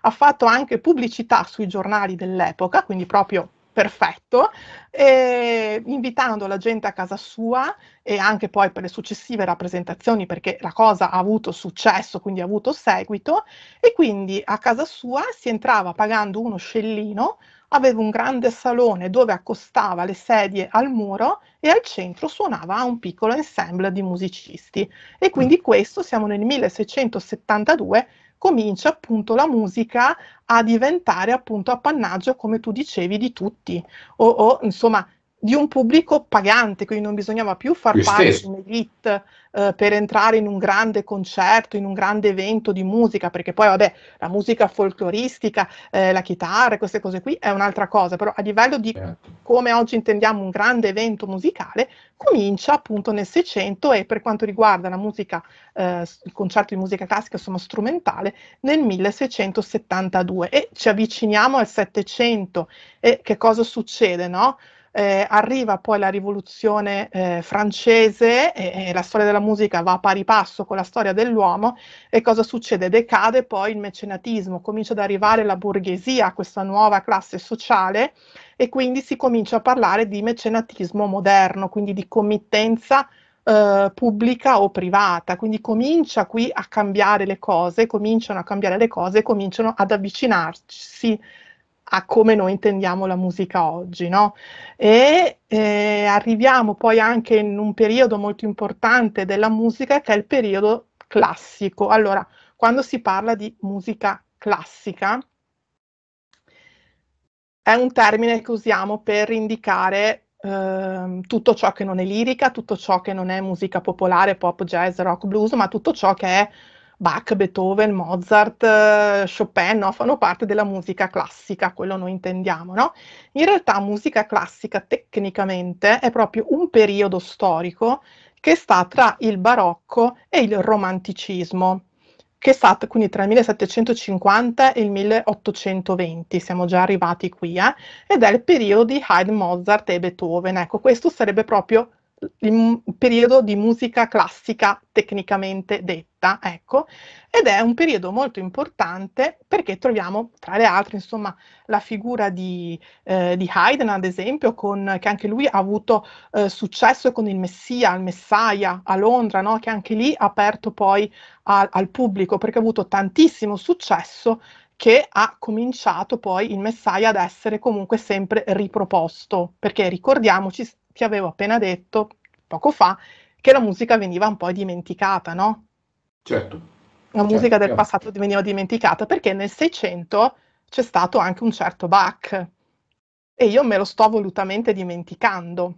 Ha fatto anche pubblicità sui giornali dell'epoca, quindi proprio perfetto, eh, invitando la gente a casa sua e anche poi per le successive rappresentazioni perché la cosa ha avuto successo, quindi ha avuto seguito e quindi a casa sua si entrava pagando uno scellino aveva un grande salone dove accostava le sedie al muro e al centro suonava un piccolo ensemble di musicisti. E mm. quindi questo, siamo nel 1672, comincia appunto la musica a diventare appunto appannaggio, come tu dicevi, di tutti, o, o insomma di un pubblico pagante, quindi non bisognava più far Io parte di un'elite eh, per entrare in un grande concerto, in un grande evento di musica, perché poi vabbè, la musica folcloristica, eh, la chitarra, queste cose qui è un'altra cosa, però a livello di certo. come oggi intendiamo un grande evento musicale, comincia appunto nel Seicento e per quanto riguarda la musica, eh, il concerto di musica classica, insomma strumentale, nel 1672 e ci avviciniamo al Settecento e che cosa succede, no? eh, arriva poi la rivoluzione eh, francese e, e, la storia della musica va a pari passo con la storia dell'uomo e cosa succede? Decade poi il mecenatismo, comincia ad arrivare la borghesia, questa nuova classe sociale e quindi si comincia a parlare di mecenatismo moderno, quindi di committenza eh, pubblica o privata, quindi comincia qui a cambiare le cose, cominciano a cambiare le cose, cominciano ad avvicinarsi a come noi intendiamo la musica oggi, no? E eh, arriviamo poi anche in un periodo molto importante della musica che è il periodo classico. Allora, quando si parla di musica classica, è un termine che usiamo per indicare ehm, tutto ciò che non è lirica, tutto ciò che non è musica popolare, pop, jazz, rock, blues, ma tutto ciò che è Bach, Beethoven, Mozart, eh, Chopin, no? fanno parte della musica classica, quello noi intendiamo. No? In realtà musica classica tecnicamente è proprio un periodo storico che sta tra il barocco e il romanticismo, che sta quindi tra il 1750 e il 1820, siamo già arrivati qui, eh? ed è il periodo di Haydn, Mozart e Beethoven. Ecco, questo sarebbe proprio il periodo di musica classica tecnicamente detta, ecco, ed è un periodo molto importante perché troviamo, tra le altre, insomma, la figura di, eh, di Haydn, ad esempio, con, che anche lui ha avuto eh, successo con il Messia, il Messiah a Londra, no? che anche lì ha aperto poi a, al pubblico perché ha avuto tantissimo successo che ha cominciato poi il Messiah ad essere comunque sempre riproposto, perché ricordiamoci ti avevo appena detto poco fa che la musica veniva un po' dimenticata, no? Certo. La certo, musica certo. del passato veniva dimenticata perché nel Seicento c'è stato anche un certo Bach e io me lo sto volutamente dimenticando.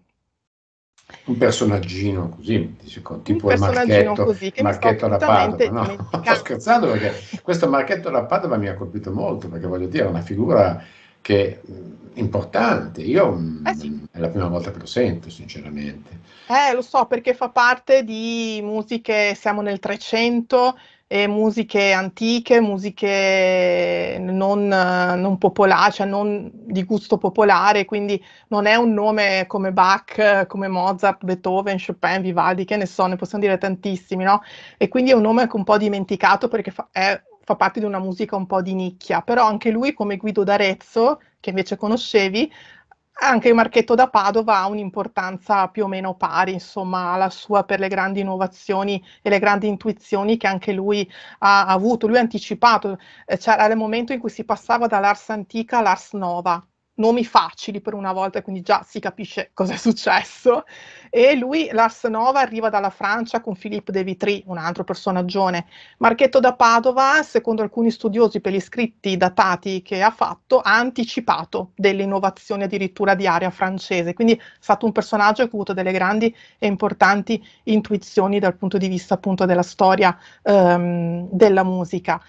Un personaggino così, tipo un personaggino Marchetto, così, che Marchetto alla Padova. No, [laughs] sto scherzando perché questo Marchetto alla Padova mi ha colpito molto perché voglio dire, è una figura che è mm, importante. Io mm, eh sì. è la prima volta che lo sento, sinceramente. Eh, lo so, perché fa parte di musiche, siamo nel 300, eh, musiche antiche, musiche non, non popolari, cioè non di gusto popolare, quindi non è un nome come Bach, come Mozart, Beethoven, Chopin, Vivaldi, che ne so, ne possiamo dire tantissimi, no? E quindi è un nome anche un po' dimenticato perché fa, è fa parte di una musica un po' di nicchia, però anche lui come Guido d'Arezzo, che invece conoscevi, anche Marchetto da Padova ha un'importanza più o meno pari, insomma, alla sua per le grandi innovazioni e le grandi intuizioni che anche lui ha avuto. Lui ha anticipato, eh, c'era il momento in cui si passava dall'ars antica all'ars nova, nomi facili per una volta, quindi già si capisce cosa è successo. E lui, Lars Nova, arriva dalla Francia con Philippe De Vitry, un altro personaggio. Marchetto da Padova, secondo alcuni studiosi per gli scritti datati che ha fatto, ha anticipato delle innovazioni addirittura di area francese, quindi è stato un personaggio che ha avuto delle grandi e importanti intuizioni dal punto di vista appunto della storia ehm, della musica.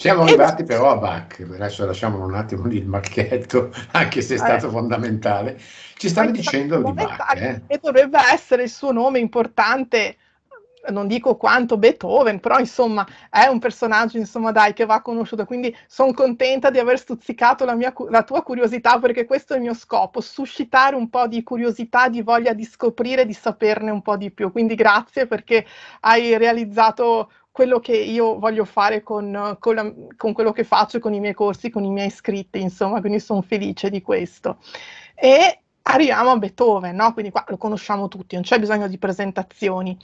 Siamo arrivati però a Bach, adesso lasciamo un attimo lì il marchetto, [laughs] anche se è stato eh. fondamentale. Ci stavi dicendo di Bach. Eh? E dovrebbe essere il suo nome importante, non dico quanto Beethoven, però insomma è un personaggio insomma, dai, che va conosciuto, quindi sono contenta di aver stuzzicato la, mia, la tua curiosità perché questo è il mio scopo, suscitare un po' di curiosità, di voglia di scoprire, di saperne un po' di più. Quindi grazie perché hai realizzato quello che io voglio fare con, con, la, con, quello che faccio, con i miei corsi, con i miei iscritti, insomma, quindi sono felice di questo. E arriviamo a Beethoven, no? quindi qua lo conosciamo tutti, non c'è bisogno di presentazioni.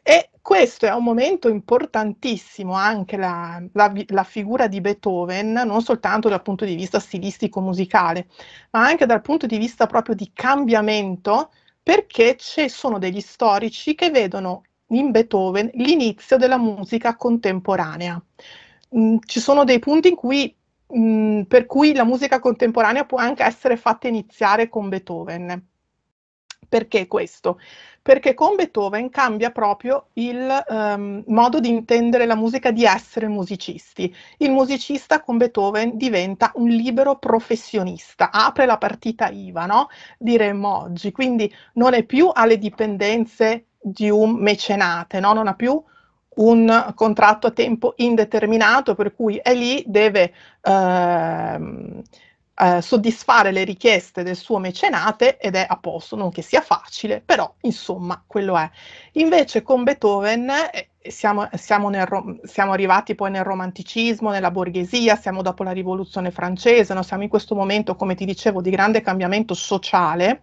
E questo è un momento importantissimo, anche la, la, la figura di Beethoven, non soltanto dal punto di vista stilistico-musicale, ma anche dal punto di vista proprio di cambiamento, perché ci sono degli storici che vedono in Beethoven l'inizio della musica contemporanea. Mm, ci sono dei punti in cui Mm, per cui la musica contemporanea può anche essere fatta iniziare con Beethoven. Perché questo? Perché con Beethoven cambia proprio il um, modo di intendere la musica, di essere musicisti. Il musicista con Beethoven diventa un libero professionista, apre la partita IVA, no? diremmo oggi, quindi non è più alle dipendenze di un mecenate, no? non ha più un contratto a tempo indeterminato per cui è lì, deve ehm, eh, soddisfare le richieste del suo mecenate ed è a posto, non che sia facile, però insomma quello è. Invece con Beethoven eh, siamo, siamo, nel, siamo, arrivati poi nel romanticismo, nella borghesia, siamo dopo la rivoluzione francese, no? siamo in questo momento, come ti dicevo, di grande cambiamento sociale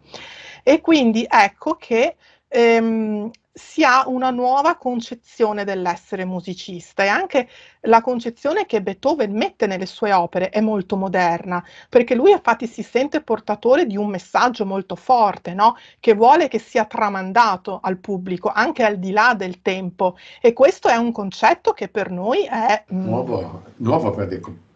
e quindi ecco che ehm, si ha una nuova concezione dell'essere musicista e anche la concezione che Beethoven mette nelle sue opere è molto moderna, perché lui infatti si sente portatore di un messaggio molto forte, no? che vuole che sia tramandato al pubblico, anche al di là del tempo. E questo è un concetto che per noi è... Mm, nuovo, nuovo per,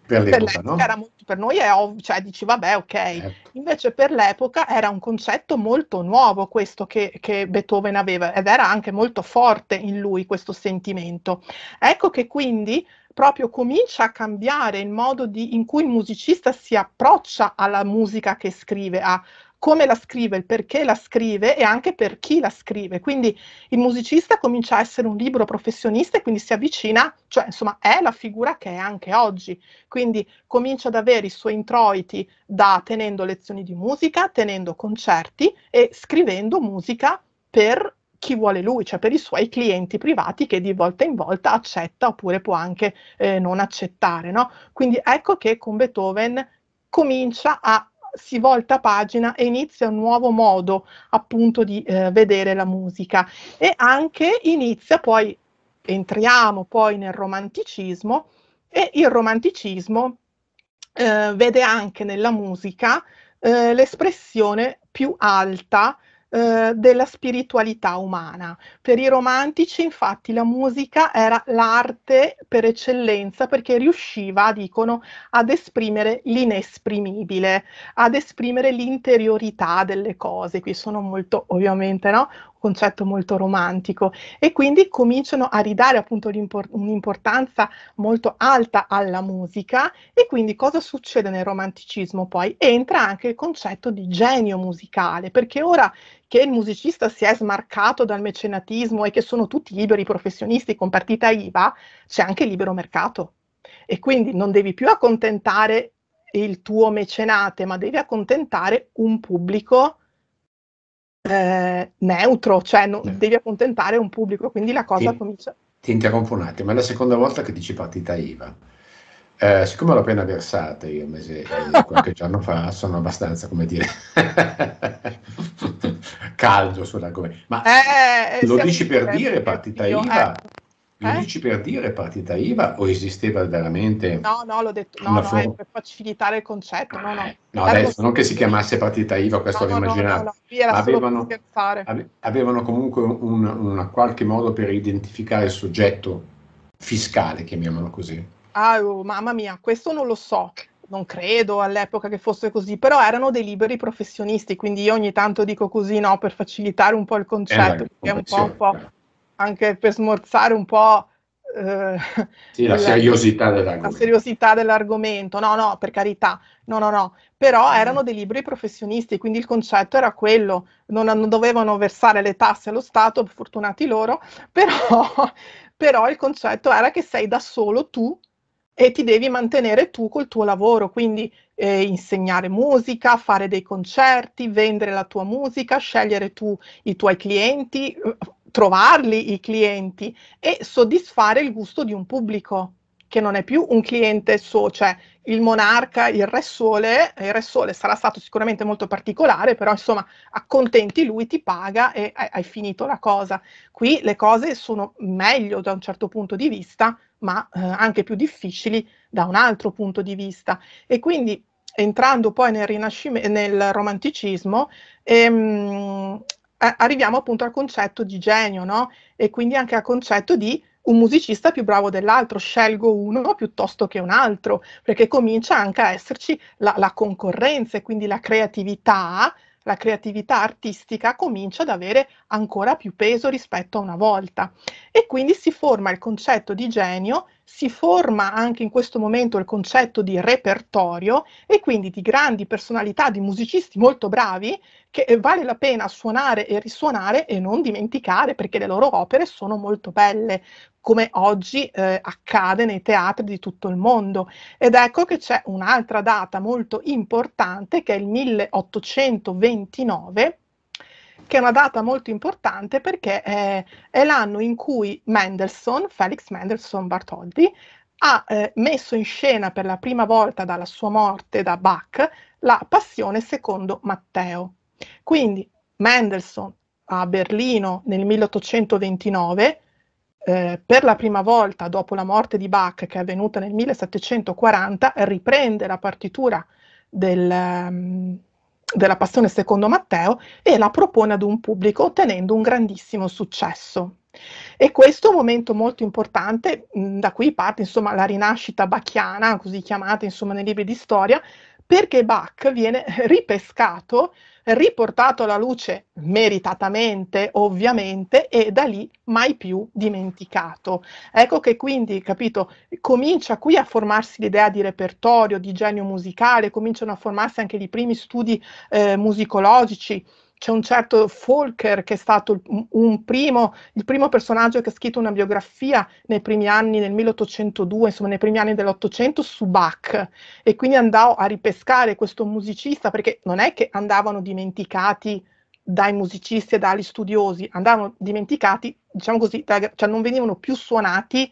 per, l'epoca, per, no? era molto, per noi è ovvio, cioè dici vabbè ok, certo. invece per l'epoca era un concetto molto nuovo questo che, che, Beethoven aveva ed era anche molto forte in lui questo sentimento. Ecco che quindi proprio comincia a cambiare il modo di, in cui il musicista si approccia alla musica che scrive, a come la scrive, il perché la scrive e anche per chi la scrive. Quindi il musicista comincia a essere un libro professionista e quindi si avvicina, cioè insomma è la figura che è anche oggi. Quindi comincia ad avere i suoi introiti da tenendo lezioni di musica, tenendo concerti e scrivendo musica per chi vuole lui, cioè per i suoi clienti privati che di volta in volta accetta oppure può anche eh, non accettare. No? Quindi ecco che con Beethoven comincia a si volta pagina e inizia un nuovo modo appunto di eh, vedere la musica e anche inizia poi, entriamo poi nel romanticismo e il romanticismo eh, vede anche nella musica eh, l'espressione più alta eh, della spiritualità umana. Per i romantici infatti la musica era l'arte per eccellenza perché riusciva, dicono, ad esprimere l'inesprimibile, ad esprimere l'interiorità delle cose. Qui sono molto ovviamente no? concetto molto romantico e quindi cominciano a ridare appunto un'importanza molto alta alla musica e quindi cosa succede nel romanticismo poi? Entra anche il concetto di genio musicale perché ora che il musicista si è smarcato dal mecenatismo e che sono tutti liberi professionisti con partita IVA, c'è anche il libero mercato e quindi non devi più accontentare il tuo mecenate, ma devi accontentare un pubblico eh, neutro, cioè no, devi accontentare un pubblico, quindi la cosa ti, comincia... Ti interrompo un attimo, è la seconda volta che dici partita IVA. Eh, siccome l'ho appena versata io mese, eh, qualche giorno fa, sono abbastanza, come dire, [laughs] caldo sull'argomento. Ma eh, eh, lo dici per dire partita IVA? Lo eh? dici per dire partita IVA o esisteva veramente? No, no, l'ho detto no, no, forma... per facilitare il concetto. No, no. Eh, no adesso non che si chiamasse partita IVA, questo no, avevo immaginato. avevano, avevano comunque un, un qualche modo per identificare il soggetto fiscale, chiamiamolo così. Ah, oh, mamma mia, questo non lo so non credo all'epoca che fosse così, però erano dei liberi professionisti, quindi io ogni tanto dico così, no, per facilitare un po' il concetto, eh, è un po', un po' certo anche per smorzare un po'. Eh, sì, la, la, seriosità dell'argomento. La seriosità dell'argomento, no, no, per carità, no, no, no, però mm. erano dei libri professionisti, quindi il concetto era quello, non, non dovevano versare le tasse allo Stato, fortunati loro, [laughs] però, però il concetto era che sei da solo tu e ti devi mantenere tu col tuo lavoro, quindi eh, insegnare musica, fare dei concerti, vendere la tua musica, scegliere tu i tuoi clienti, trovarli i clienti e soddisfare il gusto di un pubblico che non è più un cliente so, cioè il monarca, il re sole, il re sole sarà stato sicuramente molto particolare, però insomma accontenti lui, ti paga e hai, hai finito la cosa. Qui le cose sono meglio da un certo punto di vista, ma eh, anche più difficili da un altro punto di vista. E quindi entrando poi nel, nel romanticismo, ehm, eh, arriviamo appunto al concetto di genio, no? E quindi anche al concetto di un musicista più bravo dell'altro, scelgo uno piuttosto che un altro, perché comincia anche a esserci la, la concorrenza e quindi la creatività, la creatività artistica comincia ad avere ancora più peso rispetto a una volta. E quindi si forma il concetto di genio si forma anche in questo momento il concetto di repertorio e quindi di grandi personalità, di musicisti molto bravi che eh, vale la pena suonare e risuonare e non dimenticare perché le loro opere sono molto belle come oggi eh, accade nei teatri di tutto il mondo. Ed ecco che c'è un'altra data molto importante che è il 1829 che è una data molto importante perché eh, è l'anno in cui Mendelssohn, Felix Mendelssohn Bartholdi, ha eh, messo in scena per la prima volta dalla sua morte da Bach la Passione secondo Matteo. Quindi Mendelssohn a Berlino nel 1829, eh, per la prima volta dopo la morte di Bach che è avvenuta nel 1740, riprende la partitura del, ehm, della Passione secondo Matteo e la propone ad un pubblico ottenendo un grandissimo successo. E questo è un momento molto importante, mm, da qui parte insomma, la rinascita bacchiana, così chiamata insomma, nei libri di storia, perché Bach viene ripescato riportato alla luce meritatamente, ovviamente, e da lì mai più dimenticato. Ecco che quindi, capito, comincia qui a formarsi l'idea di repertorio, di genio musicale, cominciano a formarsi anche i primi studi eh, musicologici c'è un certo Folker che è stato primo, il primo personaggio che ha scritto una biografia nei primi anni, nel 1802, insomma nei primi anni dell'Ottocento, su Bach e quindi andò a ripescare questo musicista perché non è che andavano dimenticati dai musicisti e dagli studiosi, andavano dimenticati, diciamo così, da, cioè non venivano più suonati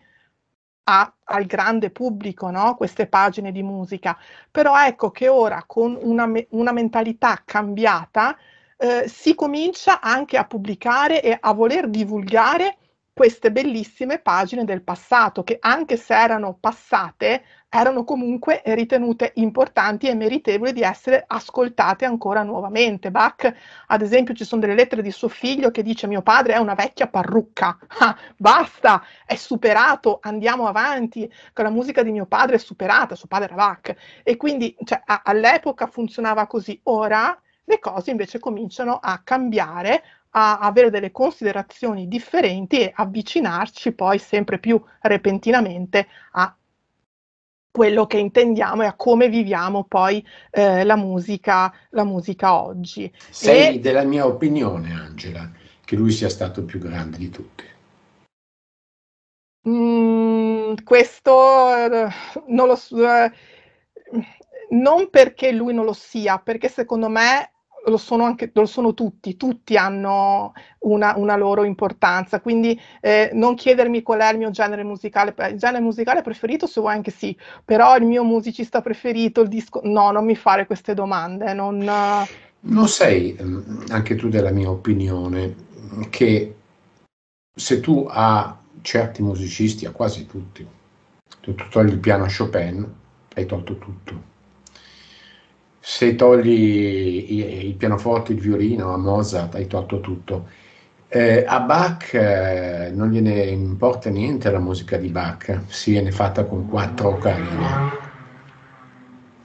a, al grande pubblico no? queste pagine di musica. Però ecco che ora con una, una mentalità cambiata eh, si comincia anche a pubblicare e a voler divulgare queste bellissime pagine del passato, che anche se erano passate, erano comunque ritenute importanti e meritevoli di essere ascoltate ancora nuovamente. Bach, ad esempio, ci sono delle lettere di suo figlio che dice mio padre è una vecchia parrucca, [laughs] ah, basta, è superato, andiamo avanti, con la musica di mio padre è superata, suo padre era Bach. E quindi cioè, a- all'epoca funzionava così, ora le cose invece cominciano a cambiare, a avere delle considerazioni differenti e avvicinarci poi sempre più repentinamente a quello che intendiamo e a come viviamo poi eh, la, musica, la musica oggi. Sei e... della mia opinione, Angela, che lui sia stato più grande di tutti. Mm, questo eh, non lo so. Eh, non perché lui non lo sia, perché secondo me lo sono, anche, lo sono tutti, tutti hanno una, una loro importanza, quindi eh, non chiedermi qual è il mio genere musicale, il genere musicale preferito se vuoi anche sì, però il mio musicista preferito, il disco, no, non mi fare queste domande, non... Non sei, ehm, anche tu della mia opinione, che se tu a certi musicisti, a quasi tutti, tu togli il piano a Chopin, hai tolto tutto se togli il pianoforte, il violino a Mozart hai tolto tutto. Eh, a Bach eh, non gliene importa niente la musica di Bach, si viene fatta con quattro carine.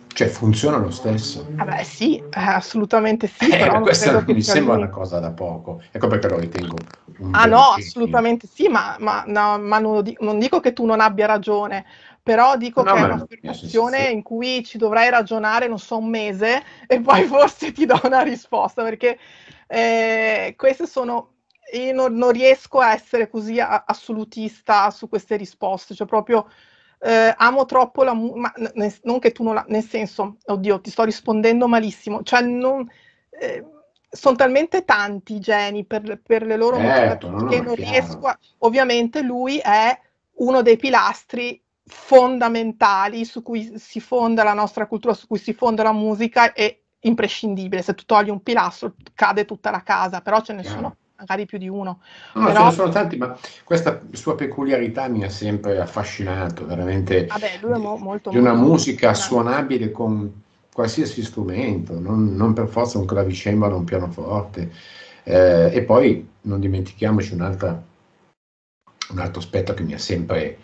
Cioè funziona lo stesso. Ah beh, sì, assolutamente sì. Eh, questa mi sembra una cosa da poco, ecco perché lo ritengo. Un ah no, segno. assolutamente sì, ma, ma, no, ma non, dico che tu non abbia ragione, però dico no, che è un'affermazione sì, in cui ci dovrai ragionare, non so, un mese e poi [laughs] forse ti do una risposta, perché eh, queste sono... Io non, non, riesco a essere così a- assolutista su queste risposte, cioè proprio eh, amo troppo la musica, n- non che tu non la... nel senso, oddio, ti sto rispondendo malissimo, cioè non... Eh, sono talmente tanti i geni per, per le loro certo, motivazioni che non chiaro. riesco a... Ovviamente lui è uno dei pilastri fondamentali su cui si fonda la nostra cultura, su cui si fonda la musica è imprescindibile. Se tu togli un pilastro cade tutta la casa, però ce ne yeah. sono magari più di uno. No, Però... ce ne sono tanti, ma questa sua peculiarità mi ha sempre affascinato, veramente. Vabbè, lui è mo- molto, di una molto musica suonabile con qualsiasi strumento, non, non, per forza un clavicembalo, un pianoforte. Eh, e poi non dimentichiamoci un altro aspetto che mi ha sempre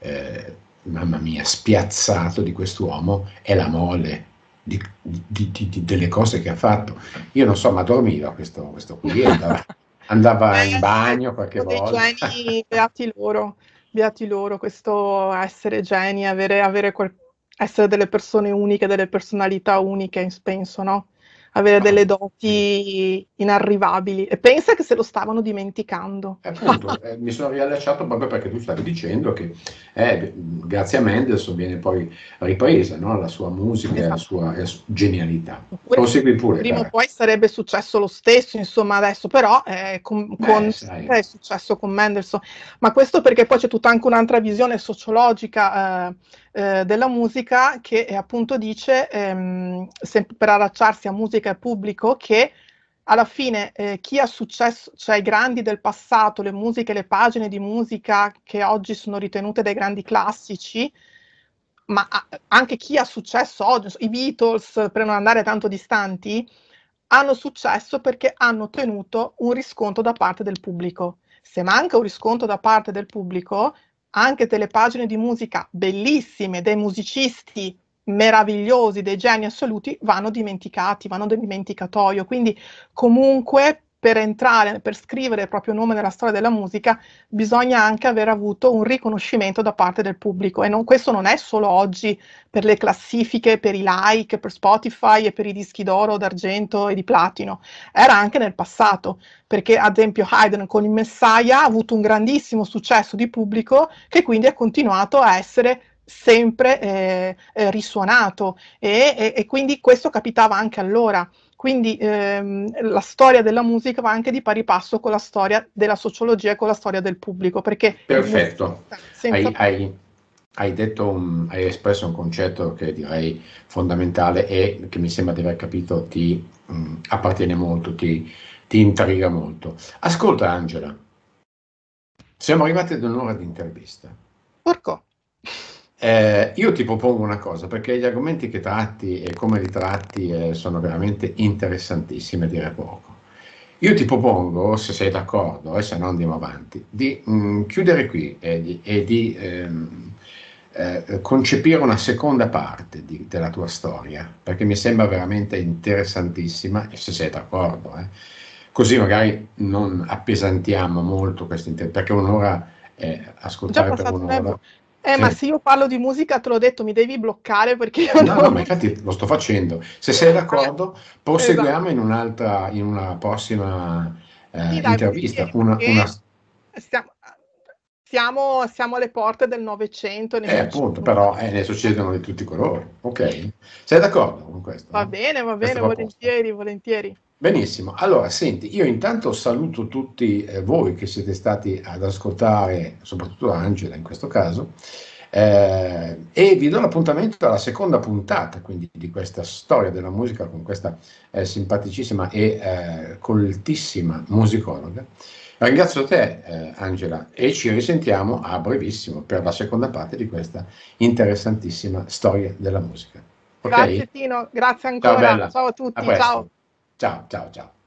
eh, mamma mia, spiazzato di quest'uomo è la mole di, di, di, delle cose che ha fatto. Io non so, ma dormiva questo, questo qui, andava, [laughs] andava in bagno qualche volta. Geni, beati loro, beati loro, questo essere geni, avere, avere quel, essere delle persone uniche, delle personalità uniche, penso, no? avere ah. delle doti inarrivabili. E pensa che se lo stavano dimenticando. Eh, appunto, eh, mi sono riallacciato proprio perché tu stavi dicendo che eh, grazie a Mendelssohn viene poi ripresa no? la sua musica esatto. e la esatto. sua, la sua genialità. Prosegui pure. Prima o poi sarebbe successo lo stesso, insomma, adesso però eh, con, Beh, è successo con Mendelssohn. Ma questo perché poi c'è tutta anche un'altra visione sociologica. Eh, eh, della musica che eh, appunto dice, ehm, per arracciarsi a musica e pubblico, che alla fine eh, chi ha successo, cioè i grandi del passato, le musiche, le pagine di musica che oggi sono ritenute dei grandi classici, ma anche chi ha successo oggi, i Beatles, per non andare tanto distanti, hanno successo perché hanno ottenuto un riscontro da parte del pubblico. Se manca un riscontro da parte del pubblico, anche delle pagine di musica bellissime, dei musicisti meravigliosi, dei geni assoluti, vanno dimenticati, vanno nel dimenticatoio. Quindi comunque per entrare, per scrivere il proprio nome nella storia della musica, bisogna anche aver avuto un riconoscimento da parte del pubblico. E non, questo non è solo oggi per le classifiche, per i like, per Spotify e per i dischi d'oro, d'argento e di platino, era anche nel passato, perché ad esempio Haydn con il Messiah ha avuto un grandissimo successo di pubblico che quindi ha continuato a essere sempre eh, eh, risuonato e, e, e quindi questo capitava anche allora quindi ehm, la storia della musica va anche di pari passo con la storia della sociologia e con la storia del pubblico. Perché Perfetto, senza... hai, hai, hai, detto un, hai espresso un concetto che direi fondamentale e che mi sembra di aver capito ti mh, mm, appartiene molto, ti, ti intriga molto. Ascolta Angela, siamo arrivati ad un'ora di intervista. Porco. Eh, io ti propongo una cosa, perché gli argomenti che tratti e come li tratti eh, sono veramente interessantissimi a dire poco. Io ti propongo, se sei d'accordo e eh, se no andiamo avanti, di mh, mm, chiudere qui e di, e di ehm, eh, concepire una seconda parte di, della tua storia, perché mi sembra veramente interessantissima e se sei d'accordo. Eh. Così magari non appesantiamo molto questa intervista, perché un'ora, è ascoltare per un'ora... Tempo. Eh, ma se io parlo di musica, te l'ho detto, mi devi bloccare perché io. No, non... no, ma infatti lo sto facendo. Se sei eh, d'accordo, proseguiamo esatto. in un'altra, in una prossima eh, sì, dai, Una, una... Stiamo, siamo, siamo, alle porte del Novecento. Eh, appunto, però eh, ne succedono di tutti i colori. Ok, sei d'accordo con questo? Va no? bene, va bene, volentieri, volentieri. Benissimo, allora senti, io intanto saluto tutti eh, voi che siete stati ad ascoltare, soprattutto Angela in questo caso, eh, e vi do l'appuntamento alla seconda puntata quindi, di questa storia della musica con questa eh, simpaticissima e eh, coltissima musicologa. Ringrazio te eh, Angela e ci risentiamo a brevissimo per la seconda parte di questa interessantissima storia della musica. Okay? Grazie Tino, grazie ancora, ciao, ciao a tutti, a ciao. 找，找，找。